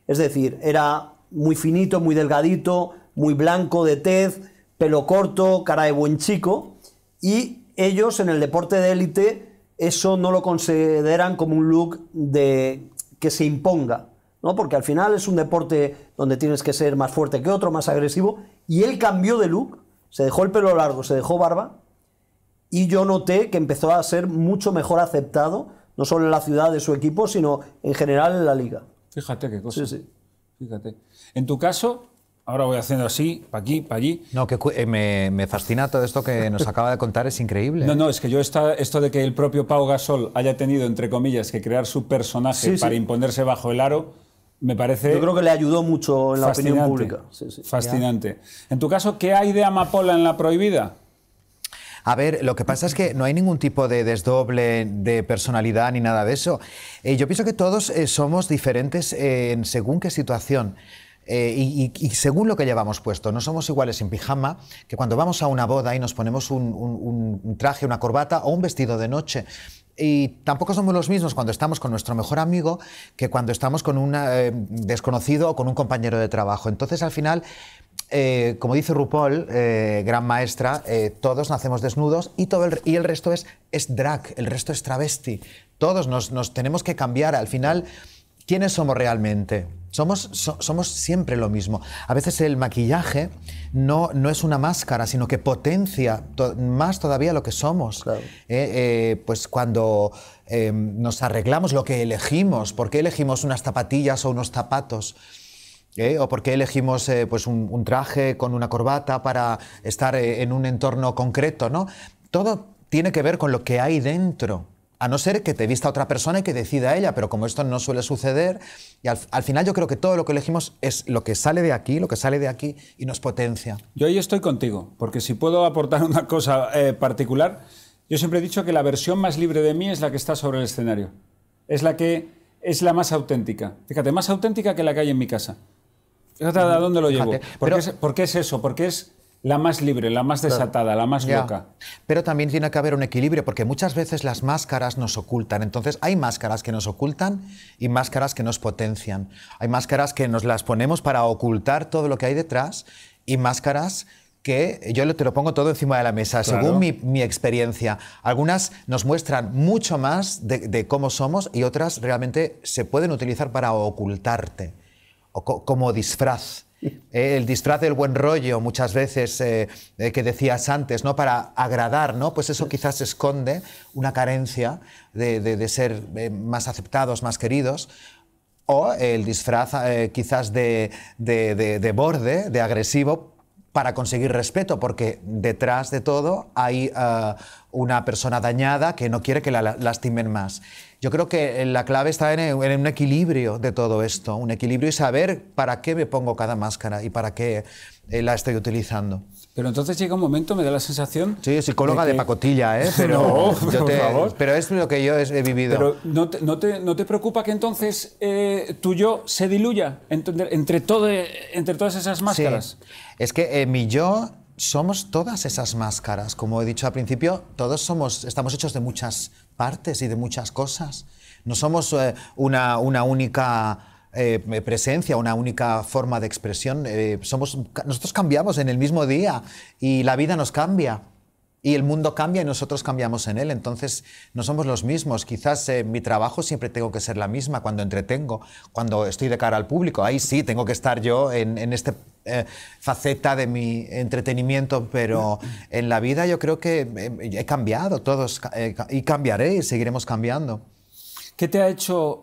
Es decir, era muy finito, muy delgadito, muy blanco de tez, pelo corto, cara de buen chico. Y ellos en el deporte de élite eso no lo consideran como un look de, que se imponga, ¿no? porque al final es un deporte donde tienes que ser más fuerte que otro, más agresivo. Y él cambió de look, se dejó el pelo largo, se dejó barba. Y yo noté que empezó a ser mucho mejor aceptado, no solo en la ciudad de su equipo, sino en general en la liga. Fíjate qué cosa. Sí, sí. Fíjate. En tu caso, ahora voy haciendo así, para aquí, para allí. No, que eh, me, fascina todo esto que nos acaba de contar, es increíble. No, no, es que yo esto de que el propio Pau Gasol haya tenido, entre comillas, que crear su personaje para imponerse bajo el aro, me parece... Yo creo que le ayudó mucho en la opinión pública. fascinante. En tu caso, ¿qué hay de amapola en la prohibida? A ver, lo que pasa es que no hay ningún tipo de desdoble de personalidad ni nada de eso. Eh, yo pienso que todos eh, somos diferentes en según qué situación. Eh, y, según lo que llevamos puesto, no somos iguales en pijama que cuando vamos a una boda y nos ponemos un, traje, una corbata o un vestido de noche y tampoco somos los mismos cuando estamos con nuestro mejor amigo que cuando estamos con un eh, desconocido o con un compañero de trabajo. Entonces, al final, eh, como dice RuPaul, gran maestra, todos nacemos desnudos y, todo el, y el resto es, drag, el resto es travesti. Todos nos tenemos que cambiar. Al final, ¿quiénes somos realmente? Somos, siempre lo mismo. A veces el maquillaje no, es una máscara, sino que potencia más todavía lo que somos. Eh, eh, pues cuando em, nos arreglamos lo que elegimos, ¿por qué elegimos unas zapatillas o unos zapatos? Eh, ¿O por qué elegimos pues un, traje con una corbata para estar en un entorno concreto? Todo tiene que ver con lo que hay dentro. A no ser que te vista otra persona y que decida ella, pero como esto no suele suceder, y al, final yo creo que todo lo que elegimos es lo que sale de aquí, lo que sale de aquí y nos potencia. Yo ahí estoy contigo, porque si puedo aportar <laughs> una cosa eh, particular, yo siempre he dicho que la versión más libre de mí es la que está sobre el escenario, es la que es la más auténtica. Fíjate, más auténtica que la que hay en mi casa. Fíjate a dónde lo llevo. ¿Por, qué es, ¿Por qué es eso? Porque es la más libre, la más desatada, la más loca. Pero también tiene que haber un equilibrio, porque muchas veces las máscaras nos ocultan. Entonces, hay máscaras que nos ocultan y máscaras que nos potencian. Hay máscaras que nos las ponemos para ocultar todo lo que hay detrás y máscaras que yo te lo pongo todo encima de la mesa, según mi, experiencia. Algunas nos muestran mucho más de, cómo somos y otras realmente se pueden utilizar para ocultarte, o como disfraz. Eh, el disfraz del buen rollo, muchas veces eh, eh, que decías antes, ¿no? Para agradar, Pues eso quizás esconde una carencia de, ser más aceptados, más queridos. O el disfraz quizás de, borde, de agresivo, para conseguir respeto, porque detrás de todo hay ah, una persona dañada que no quiere que la lastimen más. Yo creo que eh, la clave está en, un equilibrio de todo esto, un equilibrio y saber para qué me pongo cada máscara y para qué eh, la estoy utilizando. Pero entonces llega un momento, me da la sensación. Sí, psicóloga de, pacotilla, ¿eh? <laughs> Pero, no, por favor. pero es lo que yo he vivido. Pero no te, no te, preocupa que entonces eh, tu yo se diluya entre, todas esas máscaras. Sí. Es que eh, mi yo somos todas esas máscaras. Como he dicho al principio, todos somos, estamos hechos de muchas partes y de muchas cosas. No somos eh, una, única eh, presencia, una única forma de expresión. Eh, nosotros cambiamos en el mismo día y la vida nos cambia. Y el mundo cambia y nosotros cambiamos en él, entonces no somos los mismos. Quizás eh, mi trabajo siempre tengo que ser la misma cuando entretengo, cuando estoy de cara al público. Ahí sí, tengo que estar yo en, esta eh, faceta de mi entretenimiento, pero en la vida yo creo que eh, he cambiado todos y cambiaré y seguiremos cambiando. ¿Qué te, ha hecho,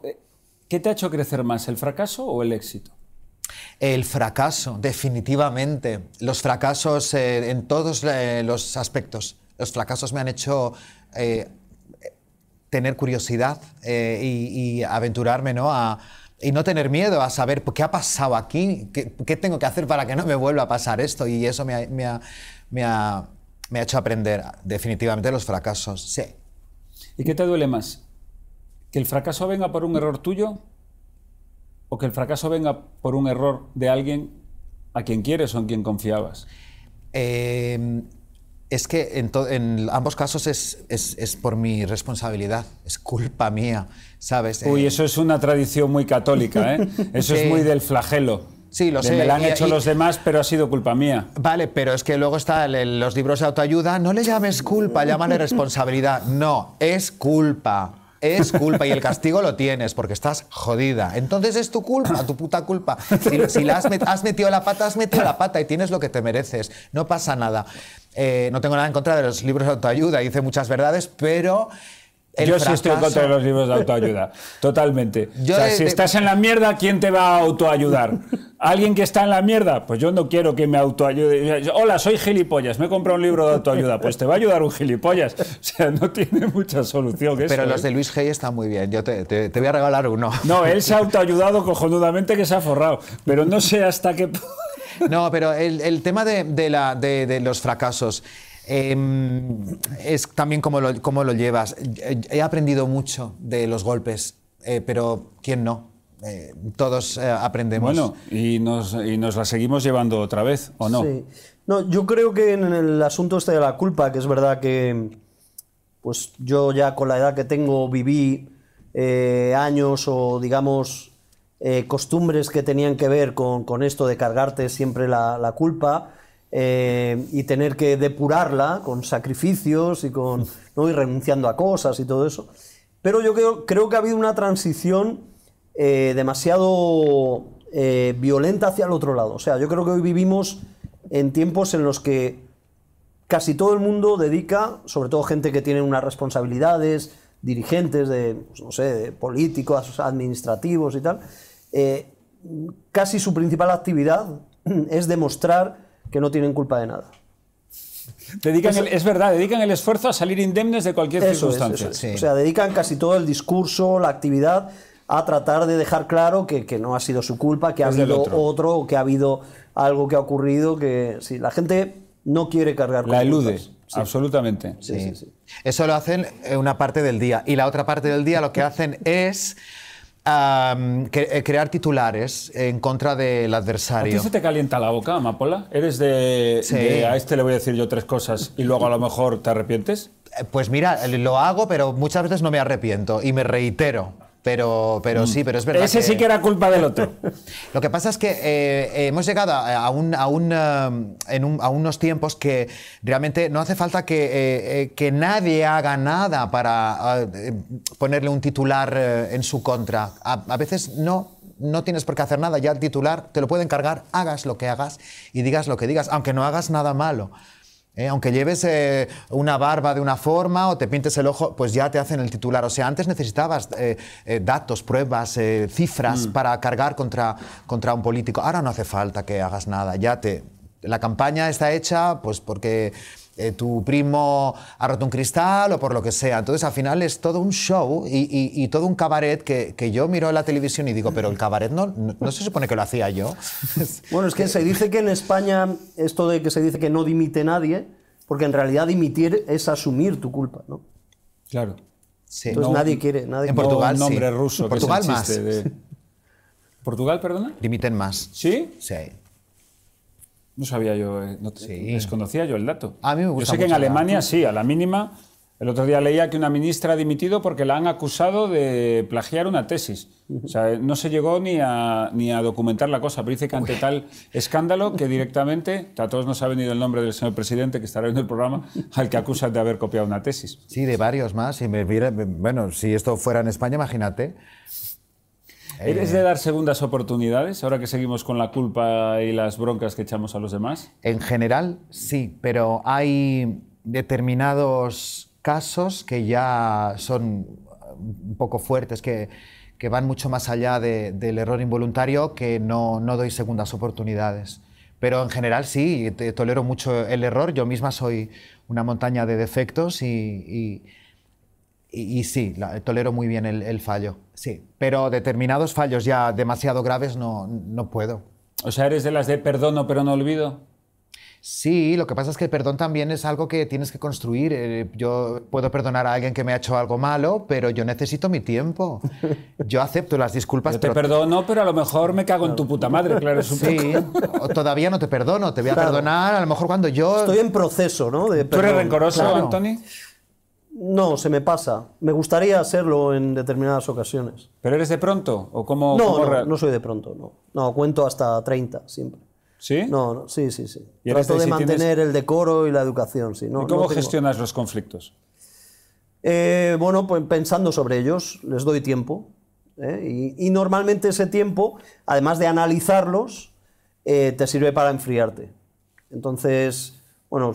¿Qué te ha hecho crecer más, el fracaso o el éxito? El fracaso, definitivamente. Los fracasos eh, en todos eh, los aspectos. Los fracasos me han hecho eh, tener curiosidad y, aventurarme ¿no? y no tener miedo a saber qué ha pasado aquí, ¿Qué, tengo que hacer para que no me vuelva a pasar esto. Y eso me ha, hecho aprender definitivamente los fracasos. Sí. ¿Y qué te duele más? ¿Que el fracaso venga por un error tuyo o que el fracaso venga por un error de alguien a quien quieres o en quien confiabas? Eh, es que en, ambos casos es, por mi responsabilidad, es culpa mía, ¿sabes? Uy, eh, eso es una tradición muy católica, ¿eh? <laughs> Eso es muy del flagelo. Sí, lo sé. Me lo han hecho los demás, pero ha sido culpa mía. Vale, pero es que luego están los libros de autoayuda. No le llames culpa, llámale responsabilidad. No, es culpa es culpa y el castigo lo tienes porque estás jodida. Entonces es tu culpa, tu puta culpa. Si, has, metido la pata, has metido la pata y tienes lo que te mereces. No pasa nada. Eh, no tengo nada en contra de los libros de autoayuda, dice muchas verdades, pero yo sí estoy en contra de los libros de autoayuda, <laughs> totalmente. o sea, si estás en la mierda, ¿quién te va a autoayudar? <laughs> ¿Alguien que está en la mierda? Pues yo no quiero que me autoayude. Hola, soy gilipollas, me he comprado un libro de autoayuda. Pues te va a ayudar un gilipollas. <laughs> O sea, no tiene mucha solución. Pero los ¿eh? de Luis G. están muy bien, yo te, voy a regalar uno. No, él se ha autoayudado cojonudamente que se ha forrado. Pero no sé hasta qué... No, pero el, tema de los fracasos. Em, es también cómo lo, llevas. He aprendido mucho de los golpes, eh, pero ¿quién no? Eh, todos eh, aprendemos. Bueno, y nos, la seguimos llevando otra vez, ¿o no? Sí. No, yo creo que en el asunto este de la culpa, que es verdad que pues yo ya con la edad que tengo viví años o digamos costumbres que tenían que ver con, esto de cargarte siempre la culpa eh, y tener que depurarla con sacrificios y, con, ¿no? y renunciando a cosas y todo eso. Pero yo creo, que ha habido una transición eh, demasiado eh, violenta hacia el otro lado. O sea, yo creo que hoy vivimos en tiempos en los que casi todo el mundo dedica, sobre todo gente que tiene unas responsabilidades, dirigentes de, pues, no sé, políticos, administrativos y tal, casi su principal actividad <clears throat> es demostrar que no tienen culpa de nada. Dedican es verdad, dedican el esfuerzo a salir indemnes de cualquier circunstancia. O sea, dedican casi todo el discurso, la actividad, a tratar de dejar claro que, que no ha sido su culpa, que ha habido otro. que ha habido algo que ha ocurrido, que si la gente no quiere cargar con La elude, sí. absolutamente. Eso lo hacen una parte del día. Y la otra parte del día lo que hacen es eh, crear titulares en contra del adversario. ¿A ti se te calienta la boca, Amapola? ¿Eres de, de a este le voy a decir yo tres cosas y luego a lo mejor te arrepientes? Eh, pues mira, lo hago, pero muchas veces no me arrepiento y me reitero. Pero, pero mm. sí, pero es verdad. Ese sí que era culpa del otro. <laughs> Lo que pasa es que eh, eh, hemos llegado a, eh, a, unos tiempos que realmente no hace falta que, nadie haga nada para ah, ponerle un titular en su contra. A, veces no. No tienes por qué hacer nada, ya el titular te lo puede encargar, hagas lo que hagas y digas lo que digas, aunque no hagas nada malo. ¿eh? aunque lleves eh, una barba de una forma o te pintes el ojo, pues ya te hacen el titular. O sea, antes necesitabas eh, datos, pruebas, cifras mm. para cargar contra, contra un político. Ahora no hace falta que hagas nada. Ya te, la campaña está hecha, pues porque eh, tu primo ha roto un cristal o por lo que sea. Entonces al final es todo un show y, todo un cabaret que, yo miro en la televisión y digo, pero el cabaret no, no, se supone que lo hacía yo. <laughs> bueno, es que se dice que en España esto de que se dice que no dimite nadie, porque en realidad dimitir es asumir tu culpa, ¿no? Claro. Entonces nadie quiere, nadie En Portugal, nombre ruso. Portugal más. ¿Portugal, perdona? Dimiten más. ¿Sí? Sí. No sabía yo, eh, no desconocía yo el dato. A mí me gusta yo sé que en Alemania sí, a la mínima. El otro día leía que una ministra ha dimitido porque la han acusado de plagiar una tesis. O sea, no se llegó ni a, ni a documentar la cosa, pero dice que ante tal escándalo que directamente, a todos nos ha venido el nombre del señor presidente que estará viendo el programa, al que acusa de haber copiado una tesis. Sí, de varios más. Y bueno, si esto fuera en España, imagínate. Eh. ¿Eres de dar segundas oportunidades ahora que seguimos con la culpa y las broncas que echamos a los demás? En general, sí, pero hay determinados casos que ya son un poco fuertes, que, van mucho más allá del error involuntario, que no, doy segundas oportunidades. Pero en general sí, tolero mucho el error. Yo misma soy una montaña de defectos y y, sí, tolero muy bien el, fallo, sí. Pero determinados fallos ya demasiado graves no, no puedo. O sea, ¿eres de las de perdono pero no olvido? Sí, lo que pasa es que el perdón también es algo que tienes que construir. Eh, yo puedo perdonar a alguien que me ha hecho algo malo, pero yo necesito mi tiempo. <laughs> Yo acepto las disculpas. Yo te perdono, pero a lo mejor me cago en tu puta madre, claro. Es un sí, todavía no te perdono, te voy a perdonar a lo mejor cuando yo... Estoy en proceso, ¿no? De ¿Tú eres rencoroso, Anthony? No, se me pasa. Me gustaría hacerlo en determinadas ocasiones. ¿Pero eres de pronto? ¿O cómo, no, no, soy de pronto, no. No, cuento hasta 30 siempre. ¿Sí? No, sí, sí, sí. Trato de, mantener el decoro y la educación, sí. ¿Y cómo gestionas los conflictos? Eh, bueno, pues pensando sobre ellos, les doy tiempo. ¿eh? Y, normalmente ese tiempo, además de analizarlos, eh, te sirve para enfriarte. Entonces, bueno,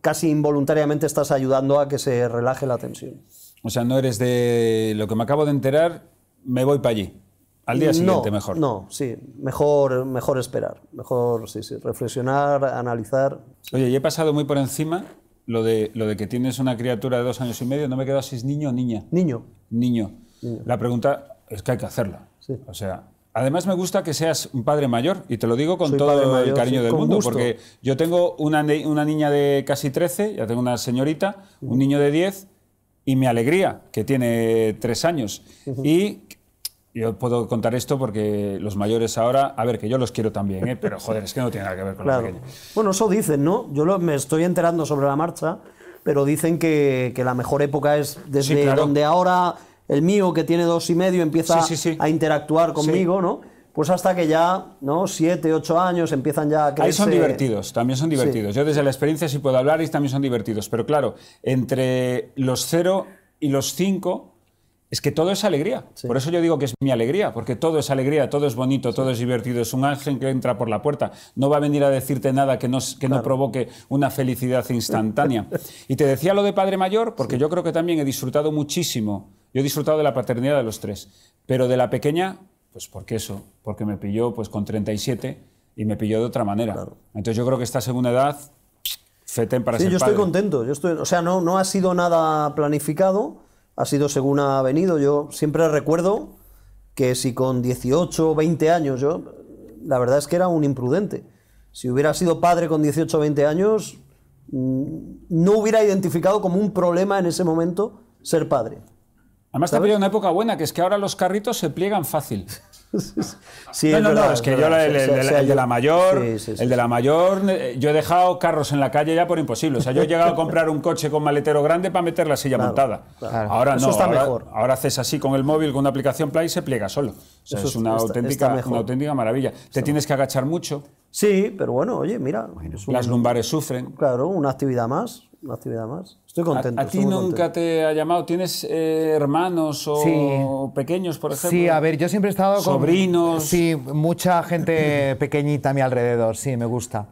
casi involuntariamente estás ayudando a que se relaje la tensión. O sea, no eres de lo que me acabo de enterar, me voy para allí. Al día siguiente mejor. No, sí, mejor, mejor esperar, mejor sí, sí, reflexionar, analizar. Oye, y he pasado muy por encima lo de, lo de que tienes una criatura de dos años y medio, no me quedo quedado si es niño o niña. Niño. Niño. niño. La pregunta es que hay que hacerla. Sí. O sea, Además me gusta que seas un padre mayor, y te lo digo con todo el cariño del mundo, porque yo tengo una, niña de casi 13, ya tengo una señorita, un niño de 10, y mi alegría, que tiene 3 años. Y yo puedo contar esto porque los mayores ahora, a ver, que yo los quiero también, ¿eh? pero joder, es que no tiene nada que ver con los pequeños. Bueno, eso dicen, ¿no? Yo me estoy enterando sobre la marcha, pero dicen que, la mejor época es desde donde ahora el mío que tiene dos y medio empieza a interactuar conmigo, ¿no? Pues hasta que ya, ¿no? Siete, ocho años empiezan ya a crecer. Ahí son divertidos, también son divertidos. Yo desde la experiencia sí puedo hablar y también son divertidos. Pero claro, entre los cero y los cinco es que todo es alegría. Por eso yo digo que es mi alegría, porque todo es alegría, todo es bonito, todo es divertido. Es un ángel que entra por la puerta. No va a venir a decirte nada que no, provoque una felicidad instantánea. <laughs> y te decía lo de padre mayor, porque yo creo que también he disfrutado muchísimo yo he disfrutado de la paternidad de los tres, pero de la pequeña, pues porque eso, porque me pilló pues con 37 y me pilló de otra manera. Entonces yo creo que esta segunda edad, feten para sí, yo estoy contento, yo estoy, o sea, no, no ha sido nada planificado, ha sido según ha venido. Yo siempre recuerdo que si con 18 o 20 años yo, la verdad es que era un imprudente. Si hubiera sido padre con 18 o 20 años, mm, no hubiera identificado como un problema en ese momento ser padre. Además, te pillado una época buena, que es que ahora los carritos se pliegan fácil. <laughs> sí, no, no, es que yo el, de la mayor, el eh, de la mayor, yo he dejado carros en la calle ya por imposible. O sea, yo he llegado a <laughs> comprar un coche con maletero grande para meter la silla montada. Ahora no, está ahora, haces así con el móvil, con una aplicación Play y se pliega solo. O sea, Eso es una, auténtica, una auténtica maravilla. te tienes que agachar mucho. Sí, pero bueno, oye, mira. Las lumbares sufren. Claro, una actividad más una actividad más. Estoy contento. ¿A, ti nunca te ha llamado? ¿Tienes eh, hermanos o pequeños, por ejemplo? Sí, a ver, yo siempre he estado con... Sobrinos. Sí, mucha gente <laughs> pequeñita a mi alrededor, sí, me gusta,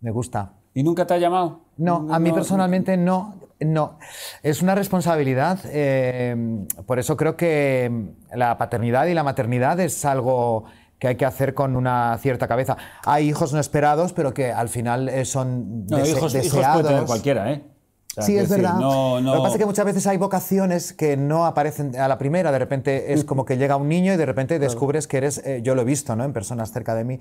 me gusta. ¿Y nunca te ha llamado? No, a mí personalmente no. No, es una responsabilidad. Eh, por eso creo que la paternidad y la maternidad es algo que hay que hacer con una cierta cabeza. Hay hijos no esperados, pero que al final eh, son no, hijos, deseados. Hijos puede tener cualquiera, ¿eh? sí, es verdad. Lo que pasa es que muchas veces hay vocaciones que no aparecen a la primera. De repente es mm. como que llega un niño y de repente descubres que eres, eh, yo lo he visto ¿no? en personas cerca de mí,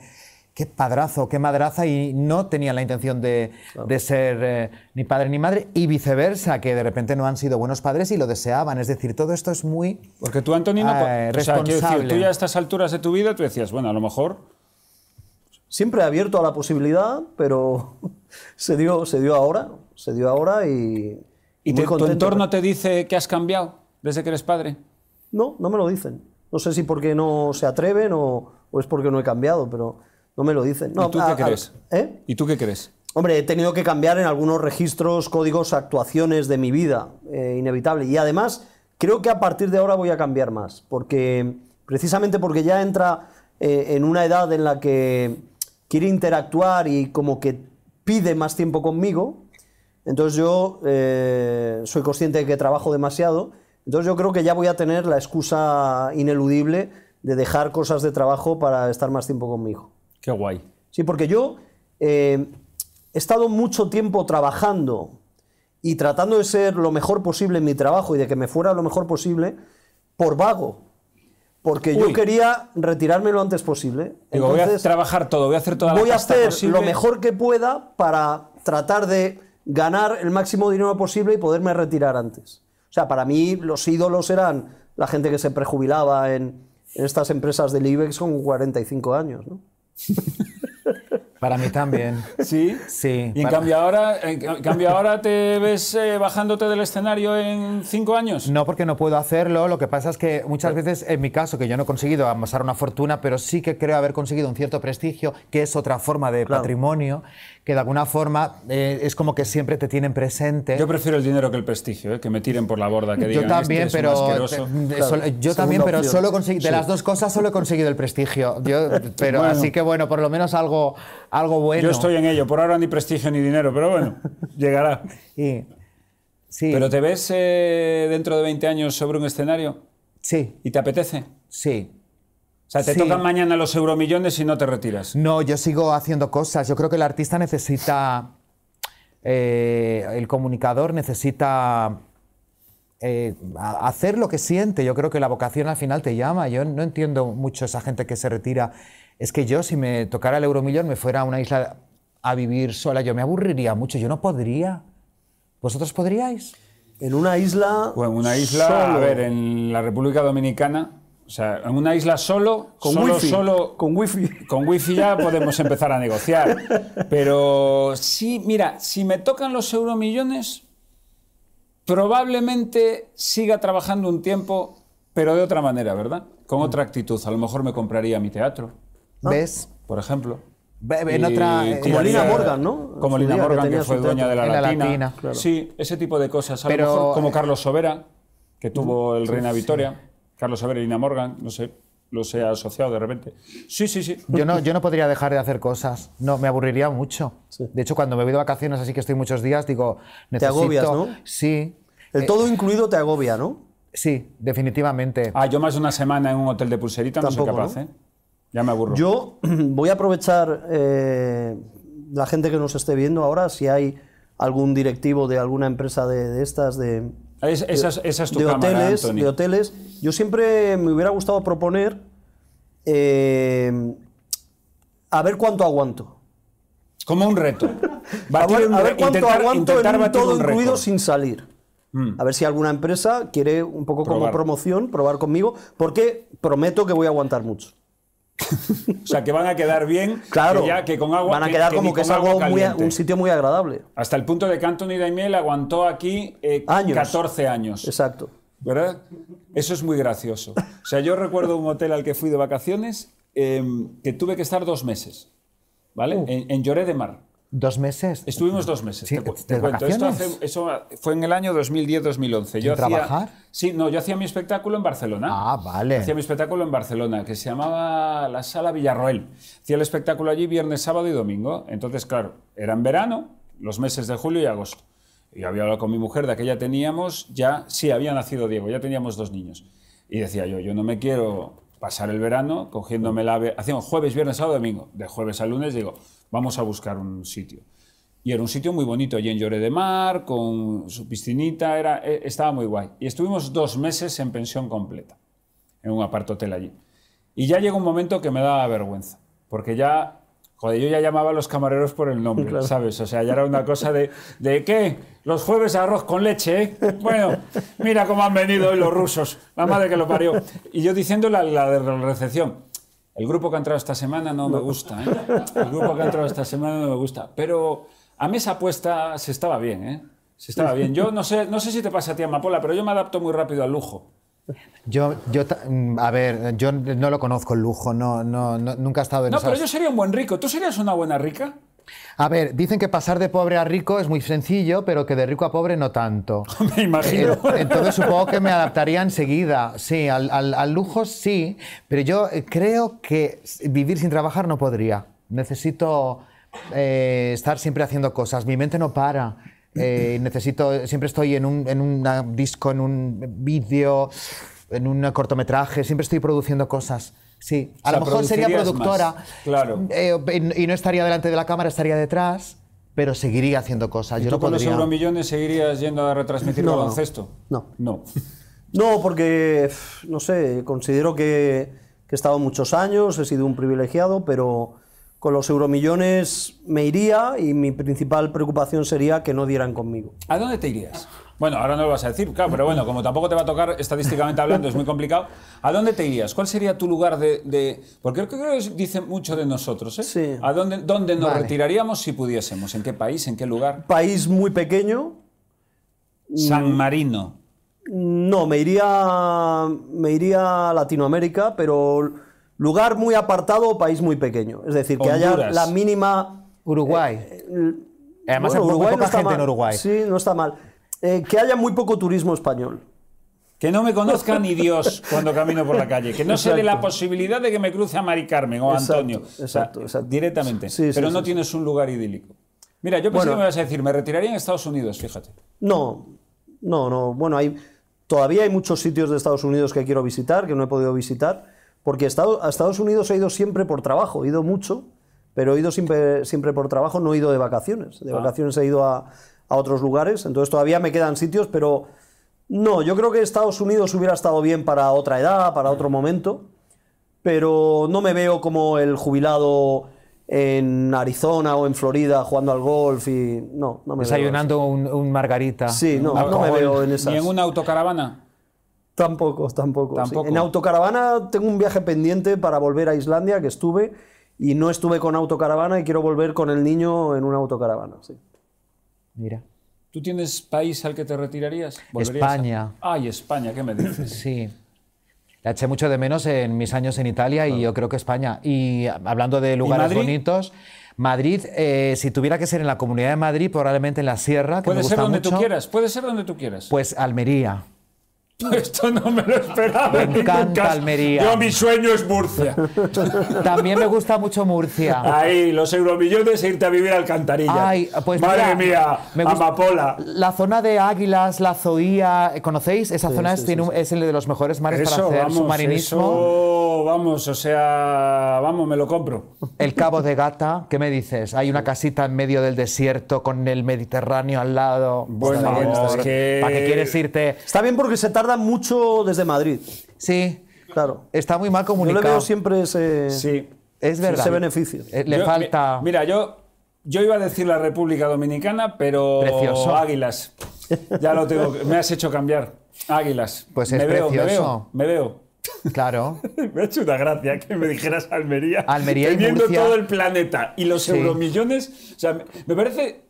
qué padrazo, qué madraza, y no tenían la intención de, de ser eh, ni padre ni madre, y viceversa, que de repente no han sido buenos padres y lo deseaban. Es decir, todo esto es muy. Porque tú, Antonino, responsable. Eh, o tú ya a estas alturas de tu vida, tú decías, bueno, a lo mejor. Siempre abierto a la posibilidad, pero <laughs> se dio, se dio ahora se dio ahora y. ¿Y tu entorno te dice que has cambiado desde que eres padre? No, no me lo dicen. No sé si porque no se atreven o, es porque no he cambiado, pero no me lo dicen. ¿Y tú qué crees? ¿Eh? ¿Y tú qué crees? Hombre, he tenido que cambiar en algunos registros, códigos, actuaciones de mi vida, eh, inevitable. Y además, creo que a partir de ahora voy a cambiar más, porque precisamente porque ya entra eh, en una edad en la que quiere interactuar y como que pide más tiempo conmigo, entonces yo eh, soy consciente de que trabajo demasiado, entonces yo creo que ya voy a tener la excusa ineludible de dejar cosas de trabajo para estar más tiempo conmigo. mi Qué guay. Sí, porque yo eh, he estado mucho tiempo trabajando y tratando de ser lo mejor posible en mi trabajo y de que me fuera lo mejor posible por vago. Porque yo quería retirarme lo antes posible. Digo, voy a trabajar todo, voy a hacer toda la Voy a hacer lo mejor que pueda para tratar de ganar el máximo dinero posible y poderme retirar antes. O sea, para mí los ídolos eran la gente que se prejubilaba en, estas empresas del IBEX con 45 años, ¿no? <laughs> Para mí también. <laughs> ¿Sí? Sí. ¿Y en, cambio ahora, en ahora te ves eh, bajándote del escenario en cinco años? No, porque no puedo hacerlo. Lo que pasa es que muchas veces, en mi caso, que yo no he conseguido amasar una fortuna, pero sí que creo haber conseguido un cierto prestigio, que es otra forma de patrimonio, que de alguna forma eh, es como que siempre te tienen presente. Yo prefiero el dinero que el prestigio, eh, que me tiren por la borda, que digan, yo también, pero es un yo también, pero solo de las dos cosas solo he conseguido el prestigio. Yo, <laughs> pero así que bueno, por lo menos algo algo bueno. Yo estoy en ello, por ahora ni prestigio ni dinero, pero bueno, <laughs> llegará. Sí. ¿Pero te ves eh, dentro de 20 años sobre un escenario? Sí. ¿Y te apetece? Sí. O sea, te tocan mañana los euromillones y no te retiras. No, yo sigo haciendo cosas. Yo creo que el artista necesita. Eh, el comunicador necesita eh, hacer lo que siente. Yo creo que la vocación al final te llama. Yo no entiendo mucho esa gente que se retira es que yo si me tocara el euromillón me fuera a una isla a vivir sola, yo me aburriría mucho, yo no podría. ¿Vosotros podríais? En una isla. o en una isla, a ver, en la República Dominicana. O sea, en una isla solo, con solo, solo, con wifi, con wifi ya podemos empezar a negociar. Pero sí, mira, si me tocan los euromillones, probablemente siga trabajando un tiempo, pero de otra manera, ¿verdad? Con otra actitud. A lo mejor me compraría mi teatro, Ves, por ejemplo. como eh, Lina Morgan, ¿no? Como Lina Morgan, que, fue dueña de la Latina. Sí, ese tipo de cosas. Pero, como eh, Carlos Sobera, que tuvo el Reina Victoria. Carlos Sobera y Lina Morgan, no sé, los he asociado de repente. Sí, sí, sí. Yo no, yo no podría dejar de hacer cosas. No, me aburriría mucho. De hecho, cuando me voy de vacaciones, así que estoy muchos días, digo, necesito... Te agobias, ¿no? Sí. El eh, todo incluido te agobia, ¿no? Sí, definitivamente. Ah, yo más de una semana en un hotel de pulserita no soy capaz, ya me aburro. Yo <clears throat> voy a aprovechar eh, la gente que nos esté viendo ahora, si hay algún directivo de alguna empresa de, estas, de, hoteles, de hoteles. Yo siempre me hubiera gustado proponer eh, a ver cuánto aguanto. Como un reto. <laughs> a, ver, cuánto aguanto en un ruido sin salir. Mm. A ver si alguna empresa quiere un poco como promoción probar conmigo, porque prometo que voy a aguantar mucho. <laughs> o sea, que van a quedar bien. Que ya que con agua. Van a quedar como que, es algo muy, un sitio muy agradable. Hasta el punto de que Anthony Daimiel aguantó aquí 14 eh, años. Exacto. ¿Verdad? Eso es muy gracioso. O sea, yo recuerdo un hotel al que fui de vacaciones eh, que tuve que estar dos meses. ¿Vale? Uh. En, en Lloré de Mar. Dos meses. Estuvimos dos meses. te, Esto eso fue en el año 2010-2011. Yo hacía, trabajar? Sí, no, yo hacía mi espectáculo en Barcelona. Ah, vale. Hacía mi espectáculo en Barcelona, que se llamaba La Sala Villarroel. Hacía el espectáculo allí viernes, sábado y domingo. Entonces, claro, eran verano, los meses de julio y agosto. Y había hablado con mi mujer, de que ya teníamos ya, sí, había nacido Diego, ya teníamos dos niños. Y decía yo, yo no me quiero pasar el verano cogiéndome la... Hacíamos jueves, viernes, sábado, domingo. De jueves a lunes digo, vamos a buscar un sitio. Y era un sitio muy bonito, allí en Lloré de Mar, con su piscinita, era, e, estaba muy guay. Y estuvimos dos meses en pensión completa, en un hotel allí. Y ya llegó un momento que me daba vergüenza, porque ya, joder, yo ya llamaba a los camareros por el nombre, ¿sabes? O sea, ya era una cosa de, de ¿qué? Los jueves arroz con leche, ¿eh? Bueno, mira cómo han venido hoy los rusos, la madre que lo parió. Y yo diciendo la, la recepción, el grupo que ha entrado esta semana no, me gusta. ¿eh? El grupo que ha entrado esta semana no me gusta. Pero a mesa apuesta se estaba bien, ¿eh? Se estaba bien. Yo no sé, no sé si te pasa a ti, Amapola, pero yo me adapto muy rápido al lujo. Yo, yo, mm, a ver, yo no lo conozco el lujo, no, no, nunca he estado en No, pero yo sería un buen rico. ¿Tú serías una buena rica? A ver, dicen que pasar de pobre a rico es muy sencillo, pero que de rico a pobre no tanto. <laughs> me imagino. Eh, entonces supongo que me adaptaría enseguida. Sí, al, al, lujo sí, pero yo eh, creo que vivir sin trabajar no podría. Necesito eh, estar siempre haciendo cosas. Mi mente no para. necesito, siempre estoy en un, en un disco, en un vídeo, en un cortometraje, siempre estoy produciendo cosas. Sí, a lo mejor sería productora. Claro. Eh, y no estaría delante de la cámara, estaría detrás, pero seguiría haciendo cosas. ¿Y Yo con los euromillones seguirías yendo a retransmitir no, baloncesto? No. No. <laughs> No, porque, no sé, considero que, que he estado muchos años, he sido un privilegiado, pero con los euromillones me iría y mi principal preocupación sería que no dieran conmigo. ¿A dónde te irías? Bueno, ahora no lo vas a decir, claro, pero bueno, como tampoco te va a tocar estadísticamente hablando, es muy complicado. ¿A dónde te irías? ¿Cuál sería tu lugar de...? Porque creo que dice mucho de nosotros, ¿eh? Sí. ¿A dónde, dónde nos retiraríamos si pudiésemos? ¿En qué país? ¿En qué lugar? País muy pequeño. San Marino. No, me iría, me iría a Latinoamérica, pero lugar muy apartado o país muy pequeño. Es decir, que haya la mínima... Uruguay. Eh, eh, Además, hay Uruguay poca gente en Uruguay. Sí, no está mal. Eh, que haya muy poco turismo español. Que no me conozca ni Dios <laughs> cuando camino por la calle. Que no se dé la posibilidad de que me cruce a Mari Carmen o a Antonio. Exacto, directamente. Pero no tienes un lugar idílico. Mira, yo pensé que me ibas a decir, me retiraría en Estados Unidos, fíjate. No, no, no. Bueno, hay, todavía hay muchos sitios de Estados Unidos que quiero visitar, que no he podido visitar, porque a Estados Unidos he ido siempre por trabajo, he ido mucho pero he ido siempre, por trabajo, no he ido de vacaciones. De ah. vacaciones he ido a, a otros lugares. Entonces todavía me quedan sitios, pero no, yo creo que Estados Unidos hubiera estado bien para otra edad, para otro mm. momento, pero no me veo como el jubilado en Arizona o en Florida jugando al golf y no, no me Desayunando veo un, un, margarita. Sí, no, me veo en esas. ¿Ni en una autocaravana? Tampoco, tampoco. ¿Tampoco? En autocaravana tengo un viaje pendiente para volver a Islandia, que estuve, y no estuve con autocaravana y quiero volver con el niño en una autocaravana. Sí. Mira. ¿Tú tienes país al que te retirarías? España. A... Ay, España, ¿qué me dices? <laughs> Sí. La eché mucho de menos en mis años en Italia y yo creo que España. Y hablando de lugares bonitos, Madrid, eh, si tuviera que ser en la Comunidad de Madrid, probablemente en la Sierra, que puede me gusta ser donde tú quieras, puede ser donde tú quieras. Pues Almería. <laughs> Esto no me lo esperaba. Me encanta Almería. Yo, mi sueño es Murcia. <laughs> También me gusta mucho Murcia. Ahí, los euromillones e irte a vivir a Alcantarilla. Ay, pues Madre mía, Amapola. La zona de Águilas, la Zoía, ¿conocéis? Esa zona es, es el de los mejores mares para hacer vamos, submarinismo. Eso, vamos, o sea, vamos, me lo compro. El Cabo de Gata, ¿qué me dices? Hay una casita en medio del desierto con el Mediterráneo al lado. Bueno, ¿para qué quieres irte? Está bien porque se tarda mucho desde Madrid. Sí. Claro. Está muy mal comunicado. Yo le veo siempre ese, sí. es verdad. ese beneficio. Eh, le falta. mira, yo, yo iba a decir la República Dominicana, pero. Precioso. Águilas. Ya lo tengo. Me has hecho cambiar. Águilas. Pues es me veo, precioso. Me veo, Claro. <laughs> me ha hecho una gracia que me dijeras Almería. Almería y todo el planeta y los euromillones. O sea, me parece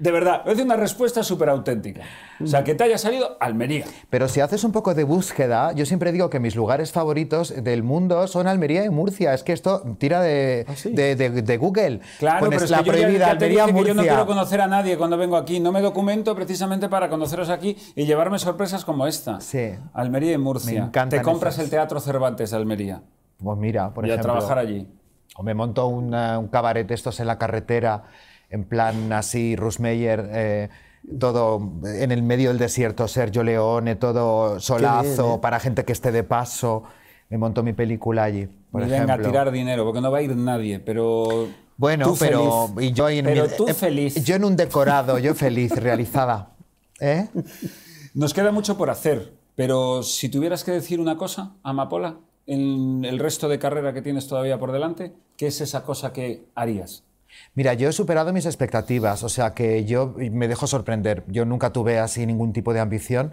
de verdad, es una respuesta súper auténtica. O sea, que te haya salido Almería. Pero si haces un poco de búsqueda, yo siempre digo que mis lugares favoritos del mundo son Almería y Murcia. Es que esto tira de, ah, Google. Claro, pero es la yo prohibida Almería, Murcia. yo no quiero conocer a nadie cuando vengo aquí. No me documento precisamente para conoceros aquí y llevarme sorpresas como esta. Sí. Almería y Murcia. Me Te compras el Teatro Cervantes de Almería. Pues mira, por ejemplo. Y a trabajar allí. O me monto un cabaret estos en la carretera en plan así, Rusmeyer, eh, todo en el medio del desierto, Sergio Leone, todo solazo eh. para gente que esté de paso. Me montó mi película allí. Por y venga a tirar dinero, porque no va a ir nadie, pero. Bueno, pero. yo en tú eh, feliz. Yo en un decorado, yo feliz, realizada. Nos queda mucho por hacer, pero si tuvieras que decir una cosa, Amapola, en el resto de carrera que tienes todavía por delante, ¿qué es esa cosa que harías? Mira, yo he superado mis expectativas, o sea que yo me dejo sorprender. Yo nunca tuve así ningún tipo de ambición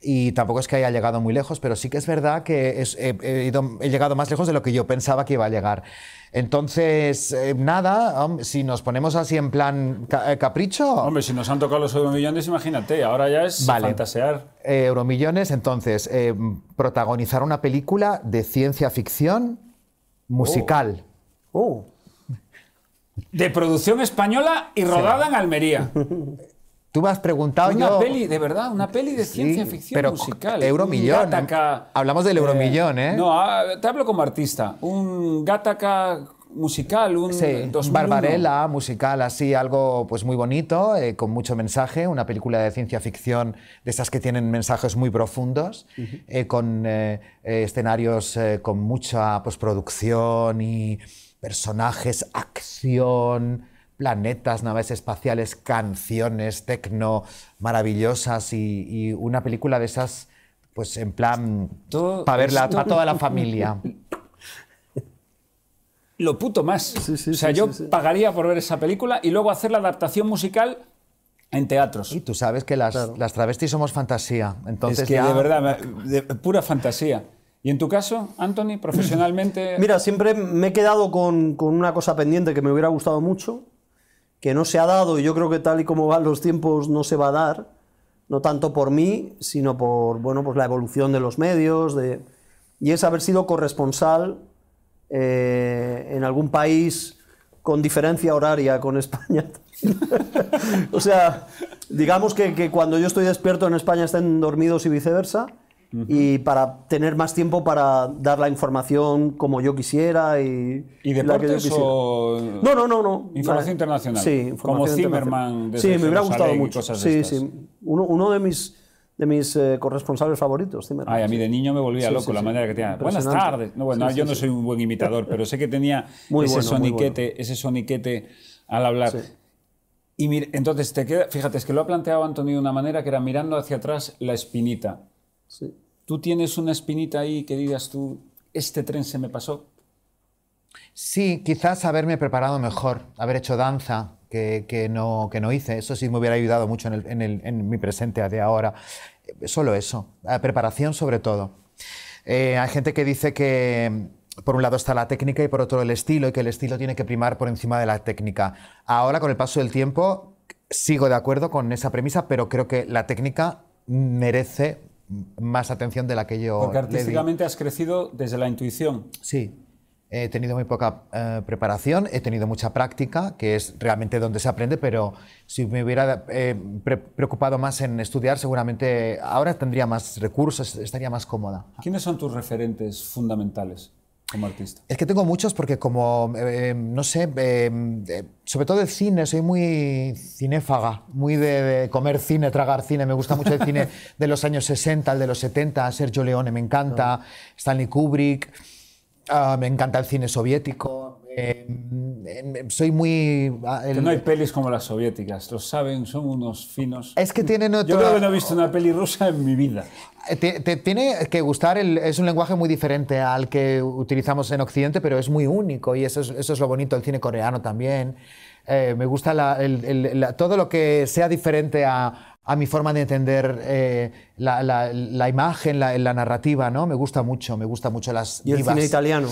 y tampoco es que haya llegado muy lejos, pero sí que es verdad que he, llegado más lejos de lo que yo pensaba que iba a llegar. Entonces, eh, nada, si nos ponemos así en plan eh, capricho... Hombre, si nos han tocado los euromillones, imagínate, ahora ya es fantasear. Eh, euromillones, entonces, protagonizar una película de ciencia ficción musical. ¡Uh! de producción española y rodada en Almería. <laughs> Tú me has preguntado una peli, de verdad, una peli de ciencia ficción pero musical. ¿eh? Euromillón. ¿eh? Hablamos del eh, Euromillón, ¿eh? No, ah, te hablo como artista. Un Gataca musical, un sí, Barbarella musical, así algo pues muy bonito, con mucho mensaje, una película de ciencia ficción de esas que tienen mensajes muy profundos, con escenarios con mucha postproducción pues, y personajes, acción, planetas, naves espaciales, canciones, tecno, maravillosas y, una película de esas, pues en plan, para verla, para toda la familia. <laughs> Lo puto más. o sea, yo pagaría por ver esa película y luego hacer la adaptación musical en teatros. Y tú sabes que las, travestis somos fantasía. Entonces es que de verdad, pura fantasía. ¿Y en tu caso, Anthony, profesionalmente? <clears throat> Mira, siempre me he quedado con, una cosa pendiente que me hubiera gustado mucho, que no se ha dado y yo creo que tal y como van los tiempos no se va a dar, no tanto por mí, sino por bueno, pues la evolución de los medios, de... y es haber sido corresponsal eh, en algún país con diferencia horaria con España. <laughs> o sea, digamos que, que cuando yo estoy despierto en España estén dormidos y viceversa y para tener más tiempo para dar la información como yo quisiera y, ¿Y la que yo quisiera. No, no, no, no. Información internacional. Sí, como Zimmerman. sí, me hubiera gustado mucho. Sí, sí. Uno, uno de mis de mis eh, corresponsales favoritos. Ay, a mí de niño me volvía loco la manera que tenía. Buenas tardes. No, bueno, yo no soy un buen imitador, pero sé que tenía <laughs> ese soniquete, ese soniquete al hablar. Y entonces te queda, fíjate, es que lo ha planteado Antonio de una manera que era mirando hacia atrás la espinita. ¿Tú tienes una espinita ahí que digas tú, este tren se me pasó? Sí, quizás haberme preparado mejor, haber hecho danza, que, no, no hice. Eso sí me hubiera ayudado mucho en, mi presente de ahora. Eh, solo eso, preparación sobre todo. Eh, hay gente que dice que por un lado está la técnica y por otro el estilo, y que el estilo tiene que primar por encima de la técnica. Ahora, con el paso del tiempo, sigo de acuerdo con esa premisa, pero creo que la técnica merece más atención de la que yo. Porque artísticamente has crecido desde la intuición. Sí. He tenido muy poca eh, preparación, he tenido mucha práctica, que es realmente donde se aprende, pero si me hubiera eh, preocupado más en estudiar, seguramente ahora tendría más recursos, estaría más cómoda. ¿Quiénes son tus referentes fundamentales? como artista? Es que tengo muchos porque como, eh, no sé, eh, sobre todo el cine, soy muy cinéfaga, muy de, comer cine, tragar cine, me gusta mucho el cine <laughs> de los años 60, el de los 70, Sergio Leone me encanta, Stanley Kubrick, ah, me encanta el cine soviético, eh, mm, eh, soy muy. Ah, que no hay pelis como las soviéticas, lo saben, son unos finos. Es que tienen otro. Yo creo que no he visto una peli rusa en mi vida. Eh, te, tiene que gustar, es un lenguaje muy diferente al que utilizamos en Occidente, pero es muy único y eso es, eso es lo bonito del cine coreano también. me gusta todo lo que sea diferente a, a mi forma de entender la, la, imagen, la, narrativa, ¿no? Me gusta mucho, me gusta mucho las. ¿Y el cine italiano?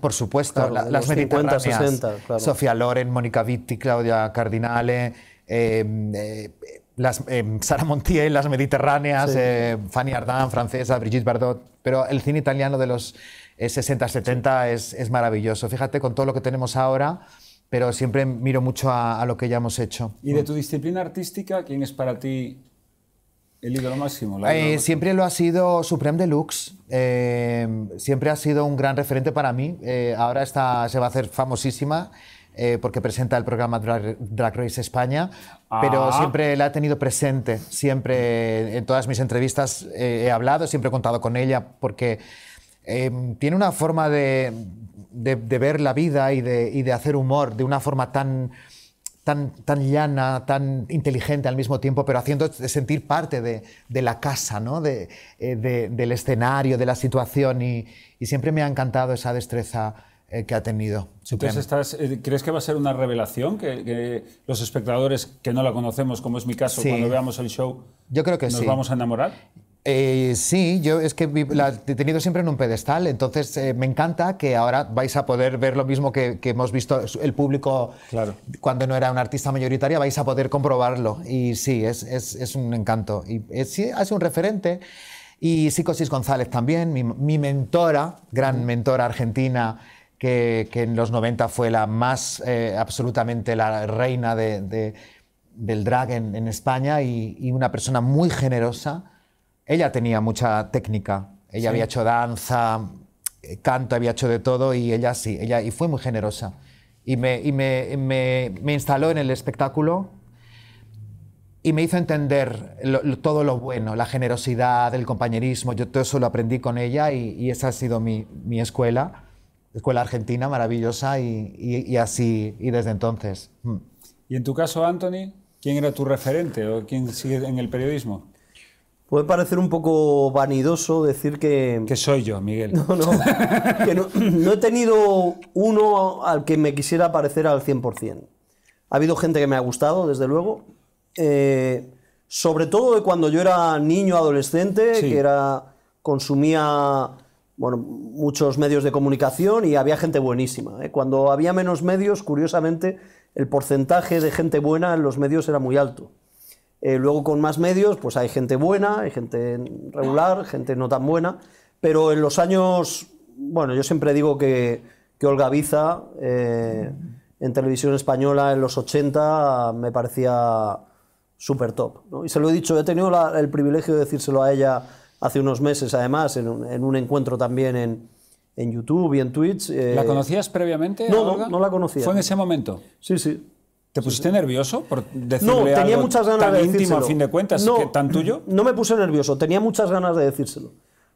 por supuesto, las 50, 60, Sofía Loren, Mónica Vitti, Claudia Cardinale, em, eh, las, em, Sara Montiel, las mediterráneas, eh, Fanny Ardán, francesa, Brigitte Bardot. Pero el cine italiano de los 60, eh, 70 es, maravilloso. Fíjate con todo lo que tenemos ahora, pero siempre miro mucho a, a lo que ya hemos hecho. ¿Y de mm. tu disciplina artística, quién es para ti el ídolo máximo. Eh, siempre lo ha sido Supreme Deluxe. Eh, siempre ha sido un gran referente para mí. Eh, ahora está, se va a hacer famosísima. porque presenta el programa Drag, Race España, pero ah. siempre la he tenido presente, siempre en todas mis entrevistas he hablado, siempre he contado con ella, porque em, tiene una forma de, de, ver la vida y de, y de hacer humor de una forma tan, tan, tan llana, tan inteligente al mismo tiempo, pero haciendo sentir parte de, de la casa, ¿no? de, eh, del escenario, de la situación. Y, siempre me ha encantado esa destreza eh, que ha tenido. estás, eh, ¿crees que va a ser una revelación que, los espectadores que no la conocemos, como es mi caso, cuando veamos el show, yo creo que nos vamos a enamorar? Eh, sí, yo es que la he tenido siempre en un pedestal, entonces eh, me encanta que ahora vais a poder ver lo mismo que, hemos visto el público cuando no era una artista mayoritaria, vais a poder comprobarlo. Y sí, es, es, un encanto. Y eh, sí, ha sido un referente. Y Psicosis González también, mi, mentora, gran mentora argentina, que, en los 90 fue la más, absolutamente la reina de, del drag en, España y, una persona muy generosa ella tenía mucha técnica, ella había hecho danza, eh, canto, había hecho de todo y ella sí, ella y fue muy generosa. Y me, instaló en el espectáculo y me hizo entender todo lo bueno, la generosidad, el compañerismo, yo todo eso lo aprendí con ella y, esa ha sido mi, escuela, escuela argentina maravillosa y, y así, y desde entonces. Mm. ¿Y en tu caso, Anthony, quién era tu referente o quién sigue en el periodismo? Puede parecer un poco vanidoso decir que... Que soy yo, Miguel. No, no. que no, he tenido uno al que me quisiera parecer al 100%. Ha habido gente que me ha gustado, desde luego. Eh, sobre todo de cuando yo era niño, adolescente, que era consumía bueno, muchos medios de comunicación y había gente buenísima. ¿eh? Cuando había menos medios, curiosamente, el porcentaje de gente buena en los medios era muy alto. Eh, luego con más medios, pues hay gente buena, hay gente regular, gente no tan buena, pero en los años, bueno, yo siempre digo que, que Olga Biza eh, en televisión española en los 80 me parecía súper top. Y se lo he dicho, he tenido el privilegio de decírselo a ella hace unos meses, además, en un, encuentro también en, YouTube y en Twitch. Eh. ¿La conocías previamente? Olga? no, no la conocía. ¿Fue en ese momento? Sí, sí. ¿Te pusiste nervioso por decirle no, tenía algo muchas ganas tan íntimo a fin de cuentas, tan tuyo? No me puse nervioso, tenía muchas ganas de decírselo.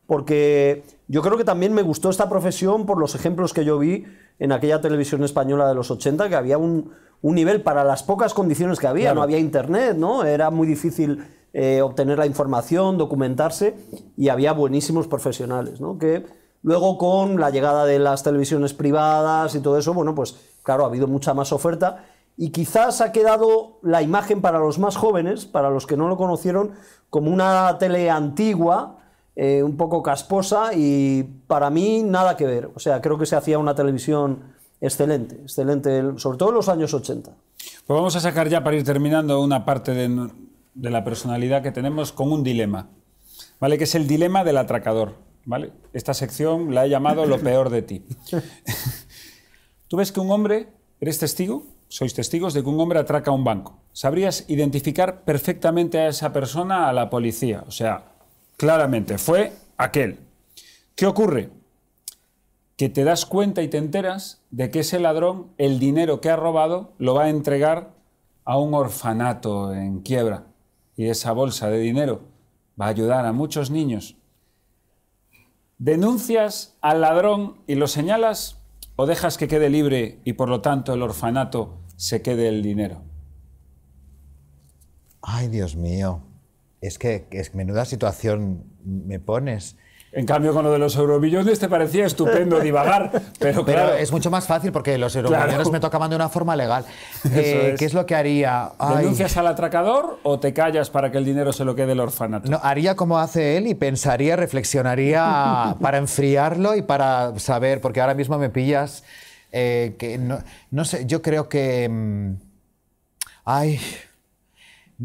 Porque yo creo que también me gustó esta profesión por los ejemplos que yo vi en aquella televisión española de los 80, que había un, nivel para las pocas condiciones que había, no había internet, ¿no? Era muy difícil eh, obtener la información, documentarse, y había buenísimos profesionales, ¿no? Que luego con la llegada de las televisiones privadas y todo eso, bueno, pues claro, ha habido mucha más oferta y quizás ha quedado la imagen para los más jóvenes, para los que no lo conocieron, como una tele antigua, eh, un poco casposa y para mí nada que ver. O sea, creo que se hacía una televisión excelente, excelente, sobre todo en los años 80. Pues vamos a sacar ya para ir terminando una parte de, de la personalidad que tenemos con un dilema, ¿vale? Que es el dilema del atracador, ¿vale? Esta sección la he llamado lo peor de ti. <laughs> ¿Tú ves que un hombre, eres testigo, sois testigos de que un hombre atraca a un banco. Sabrías identificar perfectamente a esa persona a la policía. O sea, claramente, fue aquel. ¿Qué ocurre? Que te das cuenta y te enteras de que ese ladrón, el dinero que ha robado, lo va a entregar a un orfanato en quiebra. Y esa bolsa de dinero va a ayudar a muchos niños. Denuncias al ladrón y lo señalas o dejas que quede libre y por lo tanto el orfanato se quede el dinero? Ay, Dios mío, es que es menuda situación me pones. En cambio, con lo de los eurobillones te parecía estupendo divagar, <laughs> pero, claro. es mucho más fácil porque los eurobillones me tocaban de una forma legal. <laughs> Eh, ¿Qué es lo que haría? Ay. al atracador o te callas para que el dinero se lo quede el orfanato? No, haría como hace él y pensaría, reflexionaría <laughs> para enfriarlo y para saber, porque ahora mismo me pillas eh, que no, sé, yo creo que. Mm, ay.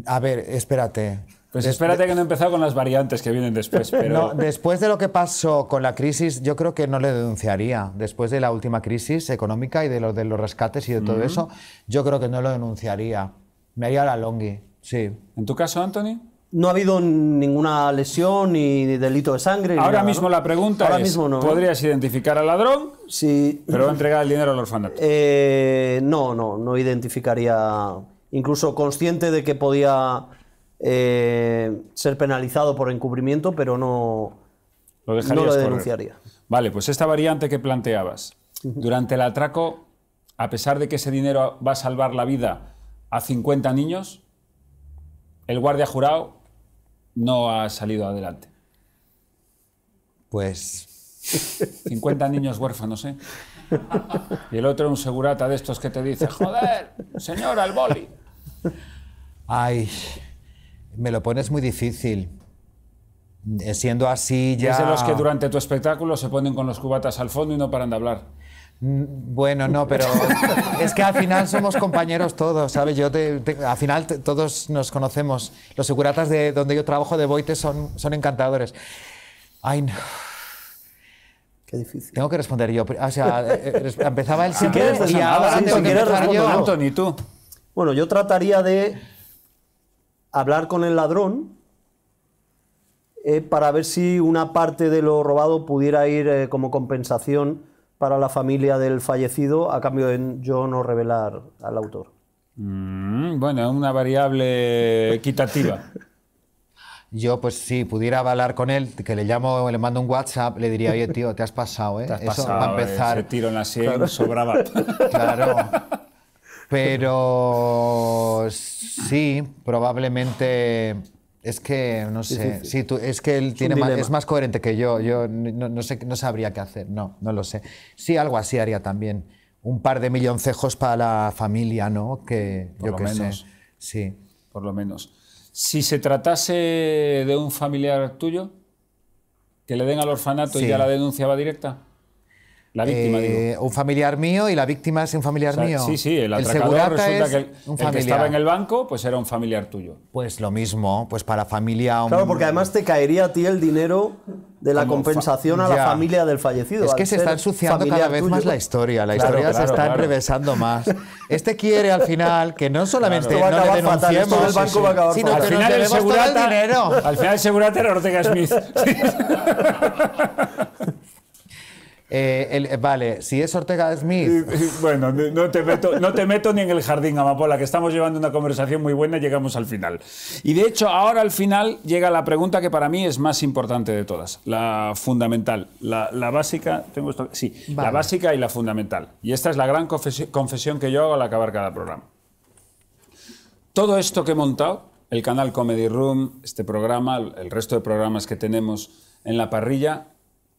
A ver, espérate. Pues espérate que no he empezado con las variantes que vienen después. <laughs> Pero... No, después de lo que pasó con la crisis, yo creo que no le denunciaría. Después de la última crisis económica y de, de los rescates y de todo eso, yo creo que no lo denunciaría. Me haría la longi, sí. ¿En tu caso, Anthony? No ha habido ninguna lesión ni delito de sangre. Ahora mismo la pregunta Ahora es, mismo no, ¿eh? ¿podrías identificar al ladrón? Sí. Pero entregar el dinero al orfanato. Eh, no, no, no identificaría. Incluso consciente de que podía eh, ser penalizado por encubrimiento, pero no lo, no denunciaría. Vale, pues esta variante que planteabas. Durante el atraco, a pesar de que ese dinero va a salvar la vida a 50 niños, el guardia jurado no ha salido adelante. Pues... 50 <laughs> niños huérfanos, ¿eh? Y el otro un segurata de estos que te dice, joder, señora, el boli. Ay, me lo pones muy difícil. Eh, siendo así ya... Es de los que durante tu espectáculo se ponen con los cubatas al fondo y no paran de hablar. Mm, bueno, no, pero <laughs> es que al final somos compañeros todos, ¿sabes? Yo al final todos nos conocemos. Los seguratas de donde yo trabajo de Boite son, son encantadores. Ay, no. Qué difícil. Tengo que responder yo. O sea, eh, eh, empezaba él siempre y pues ahora tengo tú. Bueno, yo trataría de hablar con el ladrón eh, para ver si una parte de lo robado pudiera ir eh, como compensación para la familia del fallecido a cambio de yo no revelar al autor. Mm, bueno, una variable equitativa. <laughs> Yo, pues sí, pudiera hablar con él, que le llamo, le mando un WhatsApp, le diría, oye, tío, te has pasado, ¿eh? Te va a eh, empezar. tiro en la sien sobraba. Claro. Pero sí, probablemente. Es que, no sé, es que él tiene más, es más coherente que yo, yo no, sé, no sabría qué hacer, no, no lo sé. Sí, algo así haría también, un par de milloncejos para la familia, ¿no? Que yo menos Sí. Por lo menos. Si se tratase de un familiar tuyo, que le den al orfanato y ya la denuncia va directa víctima, eh, Un familiar mío y la víctima es un familiar mío. Sí, sí, el atracador resulta que, estaba en el banco, pues era un familiar tuyo. Pues lo mismo, pues para familia... Claro, porque además te caería a ti el dinero de la compensación a la familia del fallecido. Es que se está ensuciando cada vez más la historia, la historia se está enrevesando más. Este quiere al final que no solamente no le denunciemos, sino que el dinero. Al final el segurata era tenga Smith. <laughs> Eh, vale, si es Ortega Smith. Bueno, no te, meto, no te meto ni en el jardín, Amapola, que estamos llevando una conversación muy buena y llegamos al final. Y de hecho, ahora al final llega la pregunta que para mí es más importante de todas, la fundamental, la, básica, tengo esto, sí, la básica y la fundamental. Y esta es la gran confesión que yo hago al acabar cada programa. Todo esto que he montado, el canal Comedy Room, este programa, el resto de programas que tenemos en la parrilla,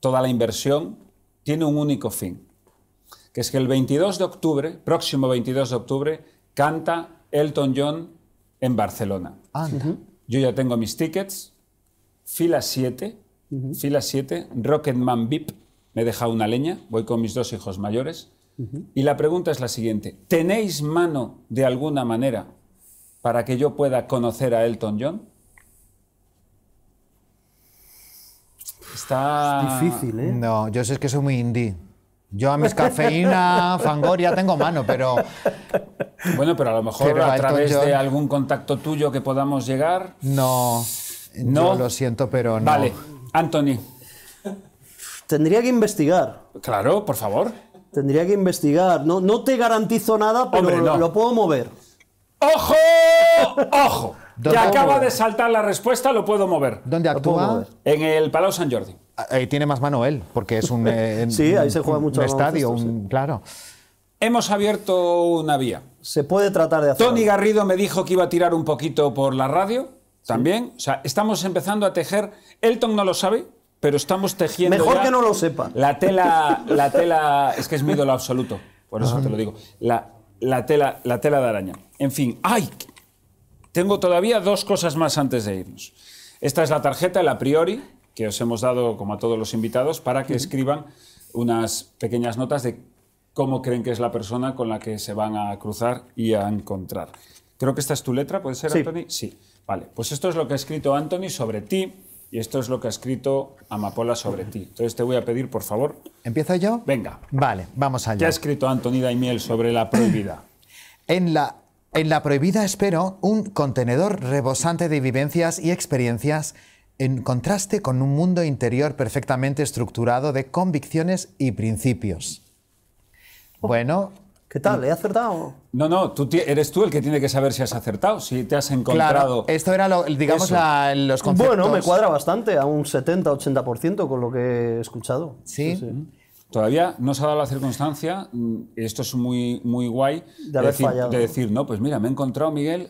toda la inversión tiene un único fin, que es que el 22 de octubre, próximo 22 de octubre, canta Elton John en Barcelona. Yo ya tengo mis tickets, fila 7, fila 7, Rocketman VIP, me deja una leña, voy con mis dos hijos mayores. Y la pregunta es la siguiente, ¿tenéis mano de alguna manera para que yo pueda conocer a Elton John? Está... difícil, ¿eh? No, yo sé que soy muy indie. Yo a mis cafeína, <laughs> fangoria tengo mano, pero... Bueno, pero a lo mejor a través de algún contacto tuyo que podamos llegar... No, no lo siento, pero no. Vale, Anthony. Tendría que investigar. Claro, por favor. Tendría que investigar. No, no te garantizo nada, pero lo puedo mover. ¡Ojo! ¡Ojo! Ya acaba de saltar la respuesta, lo puedo mover. ¿Dónde actúa? En el Palau San Jordi. Ahí tiene más mano él, porque es un, <laughs> eh, sí, ahí se juega mucho estadio, claro. Hemos abierto una vía. Se puede tratar de hacer. Tony Garrido me dijo que iba a tirar un poquito por la radio, también. O sea, estamos empezando a tejer. Elton no lo sabe, pero estamos tejiendo. Mejor que no lo sepa. La tela, la tela, es que es mi ídolo absoluto, por eso te lo digo. La, tela, la tela de araña. En fin, ¡ay! Tengo todavía dos cosas más antes de irnos. Esta es la tarjeta, el a priori, que os hemos dado, como a todos los invitados, para que escriban unas pequeñas notas de cómo creen que es la persona con la que se van a cruzar y a encontrar. Creo que esta es tu letra, ¿puede ser, Anthony? Sí. Vale, pues esto es lo que ha escrito Anthony sobre ti y esto es lo que ha escrito Amapola sobre ti. Entonces te voy a pedir, por favor. empieza yo? Venga. Vale, vamos allá. ¿Qué ha escrito Anthony Daimiel sobre la prohibida? en la en la prohibida espero un contenedor rebosante de vivencias y experiencias en contraste con un mundo interior perfectamente estructurado de convicciones y principios. Bueno, ¿Qué tal? ¿He acertado? No, no, tú eres tú el que tiene que saber si has acertado, si te has encontrado. Claro, esto era, digamos, los conceptos. Bueno, me cuadra bastante, a un 70-80% con lo que he escuchado. sí. Todavía no se ha dado la circunstancia, mm, esto es muy, muy guay, de, decir, no, pues mira, me he encontrado Miguel,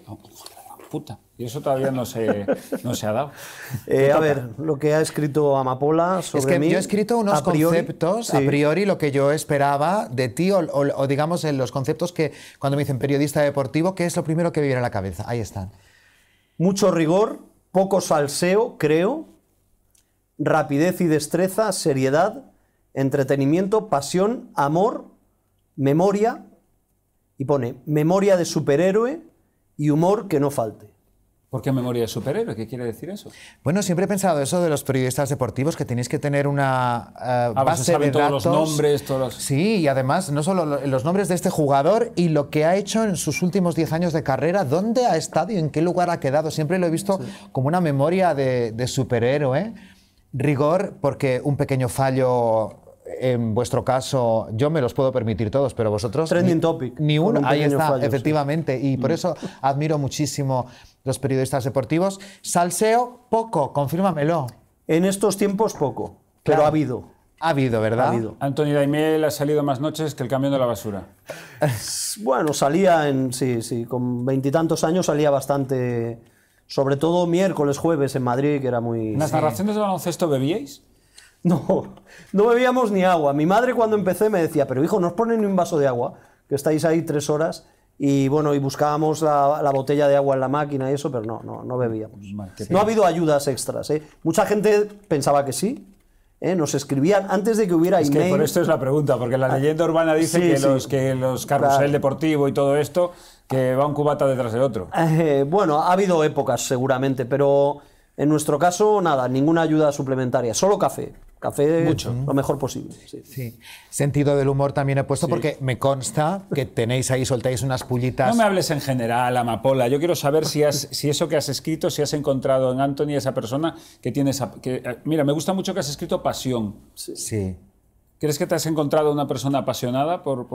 puta, y eso todavía no se, ha dado. <laughs> Eh, a ver, lo que ha escrito Amapola sobre Es que yo he escrito unos conceptos, a priori, lo que yo esperaba de ti, o, digamos en los conceptos que cuando me dicen periodista deportivo, ¿qué es lo primero que me viene a la cabeza? Ahí están. Mucho rigor, poco salseo, creo, rapidez y destreza, seriedad entretenimiento, pasión, amor, memoria, y pone memoria de superhéroe y humor que no falte. ¿Por qué memoria de superhéroe? ¿Qué quiere decir eso? Bueno, siempre he pensado eso de los periodistas deportivos, que tenéis que tener una eh, ah, pues base de datos. todos los nombres, todos los... Sí, y además, no solo los nombres de este jugador y lo que ha hecho en sus últimos 10 años de carrera, dónde ha estado y en qué lugar ha quedado. Siempre lo he visto como una memoria de, de superhéroe. Rigor, porque un pequeño fallo en vuestro caso, yo me los puedo permitir todos, pero vosotros. Trending ni, topic. Ni uno. Ahí está, efectivamente. Y por mm. eso admiro muchísimo los periodistas deportivos. Salseo, poco, confírmamelo. En estos tiempos, poco. Pero ha habido. Ha habido, ¿verdad? Ha habido. Antonio Daimiel ha salido más noches que el camión de la basura. <laughs> bueno, salía en. Sí, sí. Con veintitantos años salía bastante. Sobre todo miércoles, jueves en Madrid, que era muy. ¿En las narraciones de baloncesto bebíais? No, no bebíamos ni agua. Mi madre cuando empecé me decía, pero hijo, no os ponen ni un vaso de agua, que estáis ahí tres horas y bueno, y buscábamos la, botella de agua en la máquina y eso, pero no, no, no bebíamos. No ha habido ayudas extras. ¿eh? Mucha gente pensaba que sí. ¿eh? Nos escribían antes de que hubiera es Que por esto es la pregunta, porque la ah, leyenda urbana dice que, Los, que los carrusel deportivo y todo esto, que va un cubata detrás del otro. Eh, bueno, ha habido épocas seguramente, pero en nuestro caso, nada, ninguna ayuda suplementaria, solo café. Café Mucho. lo mejor posible. Sí. Sentido del humor también he puesto porque me consta que tenéis ahí, soltáis unas pullitas. No me hables en general, Amapola. Yo quiero saber si, si eso que has escrito, si has encontrado en Anthony esa persona que tiene esa... Eh, mira, me gusta mucho que has escrito pasión. Sí. ¿Crees que te has encontrado una persona apasionada por...?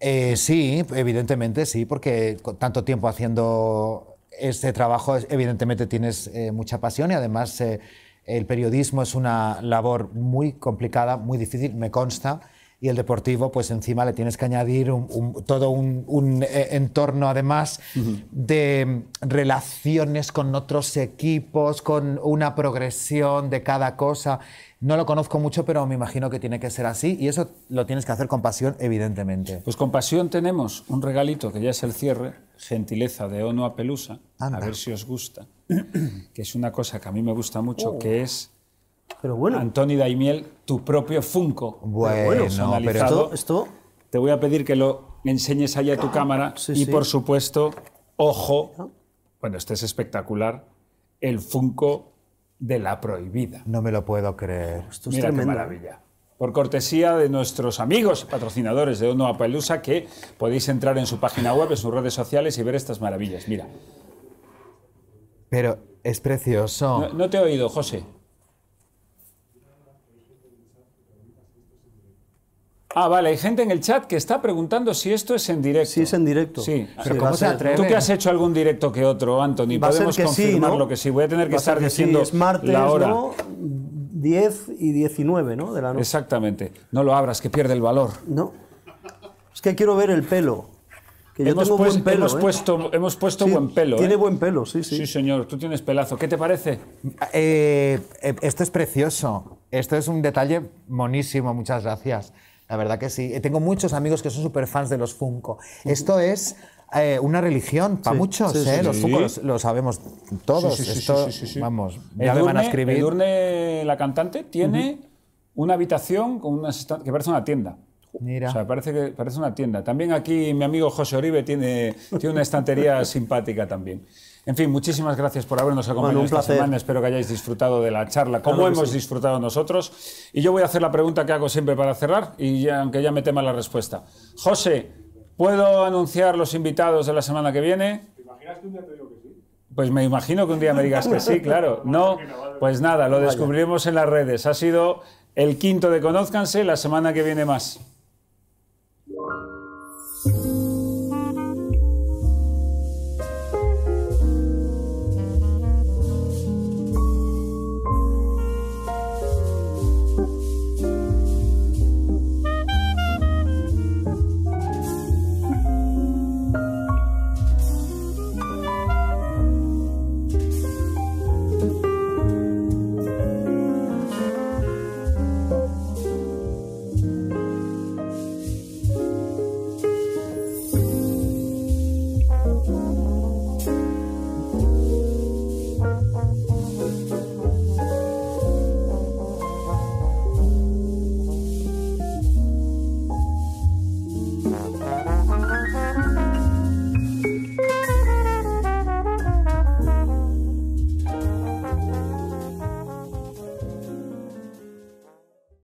Eh, sí, evidentemente sí, porque con tanto tiempo haciendo este trabajo, evidentemente tienes eh, mucha pasión y además... El periodismo es una labor muy complicada, muy difícil, me consta y el deportivo, pues encima le tienes que añadir todo un, eh, entorno, además, de relaciones con otros equipos, con una progresión de cada cosa. No lo conozco mucho, pero me imagino que tiene que ser así y eso lo tienes que hacer con pasión, evidentemente. Pues con pasión tenemos un regalito que ya es el cierre, gentileza de Ono Apelusa, Pelusa, a ver si os gusta, <clears throat> que es una cosa que a mí me gusta mucho, oh. que es pero bueno. Antoni Daimiel, tu propio Funko. Bueno, pero esto, Te voy a pedir que lo enseñes allá a tu ah, cámara. y por supuesto, ojo. Ah. Bueno, este es espectacular. El Funko de la prohibida. No me lo puedo creer. Mira qué ¿eh? maravilla. Por cortesía de nuestros amigos patrocinadores de Uno Apelusa que podéis entrar en su página web, en sus redes sociales y ver estas maravillas. Mira. Pero es precioso. no te he oído, José. Ah, vale, hay gente en el chat que está preguntando si esto es en directo. Sí, es en directo. Sí, pero ¿cómo se atreve? Tú que has hecho algún directo que otro, Anthony, podemos confirmar sí, ¿no? que sí. Voy a tener que estar diciendo es martes, la ¿no? 10 y 19, ¿no? Exactamente. No lo abras, que pierde el valor. No. Es que quiero ver el pelo. Que yo hemos, tengo buen pues-, pelo, ¿eh? puesto, hemos puesto buen pelo. Tiene ¿eh? buen pelo, sí, sí. Sí, señor, tú tienes pelazo. ¿Qué te parece? Eh, eh esto es precioso. Esto es un detalle monísimo, muchas gracias. La verdad que sí. Eh, tengo muchos amigos que son súper fans de los Funko. Esto es eh, una religión para muchos, ¿eh? los Funko lo sabemos todos. Esto, vamos, ya me van a escribir. la cantante, tiene una habitación con una que parece una tienda. Mira. O sea, parece, que, parece una tienda. También aquí mi amigo José Oribe tiene, tiene una estantería <laughs> simpática también. En fin, muchísimas gracias por habernos acompañado esta semana. Espero que hayáis disfrutado de la charla, como hemos disfrutado nosotros. Y yo voy a hacer la pregunta que hago siempre para cerrar, y aunque ya me tema la respuesta. José, ¿puedo anunciar los invitados de la semana que viene? ¿Te imaginas que un día te digo que sí? Pues me imagino que un día me digas que sí, <laughs> claro. No, pues nada, lo descubriremos en las redes. Ha sido el quinto de Conózcanse, la semana que viene más.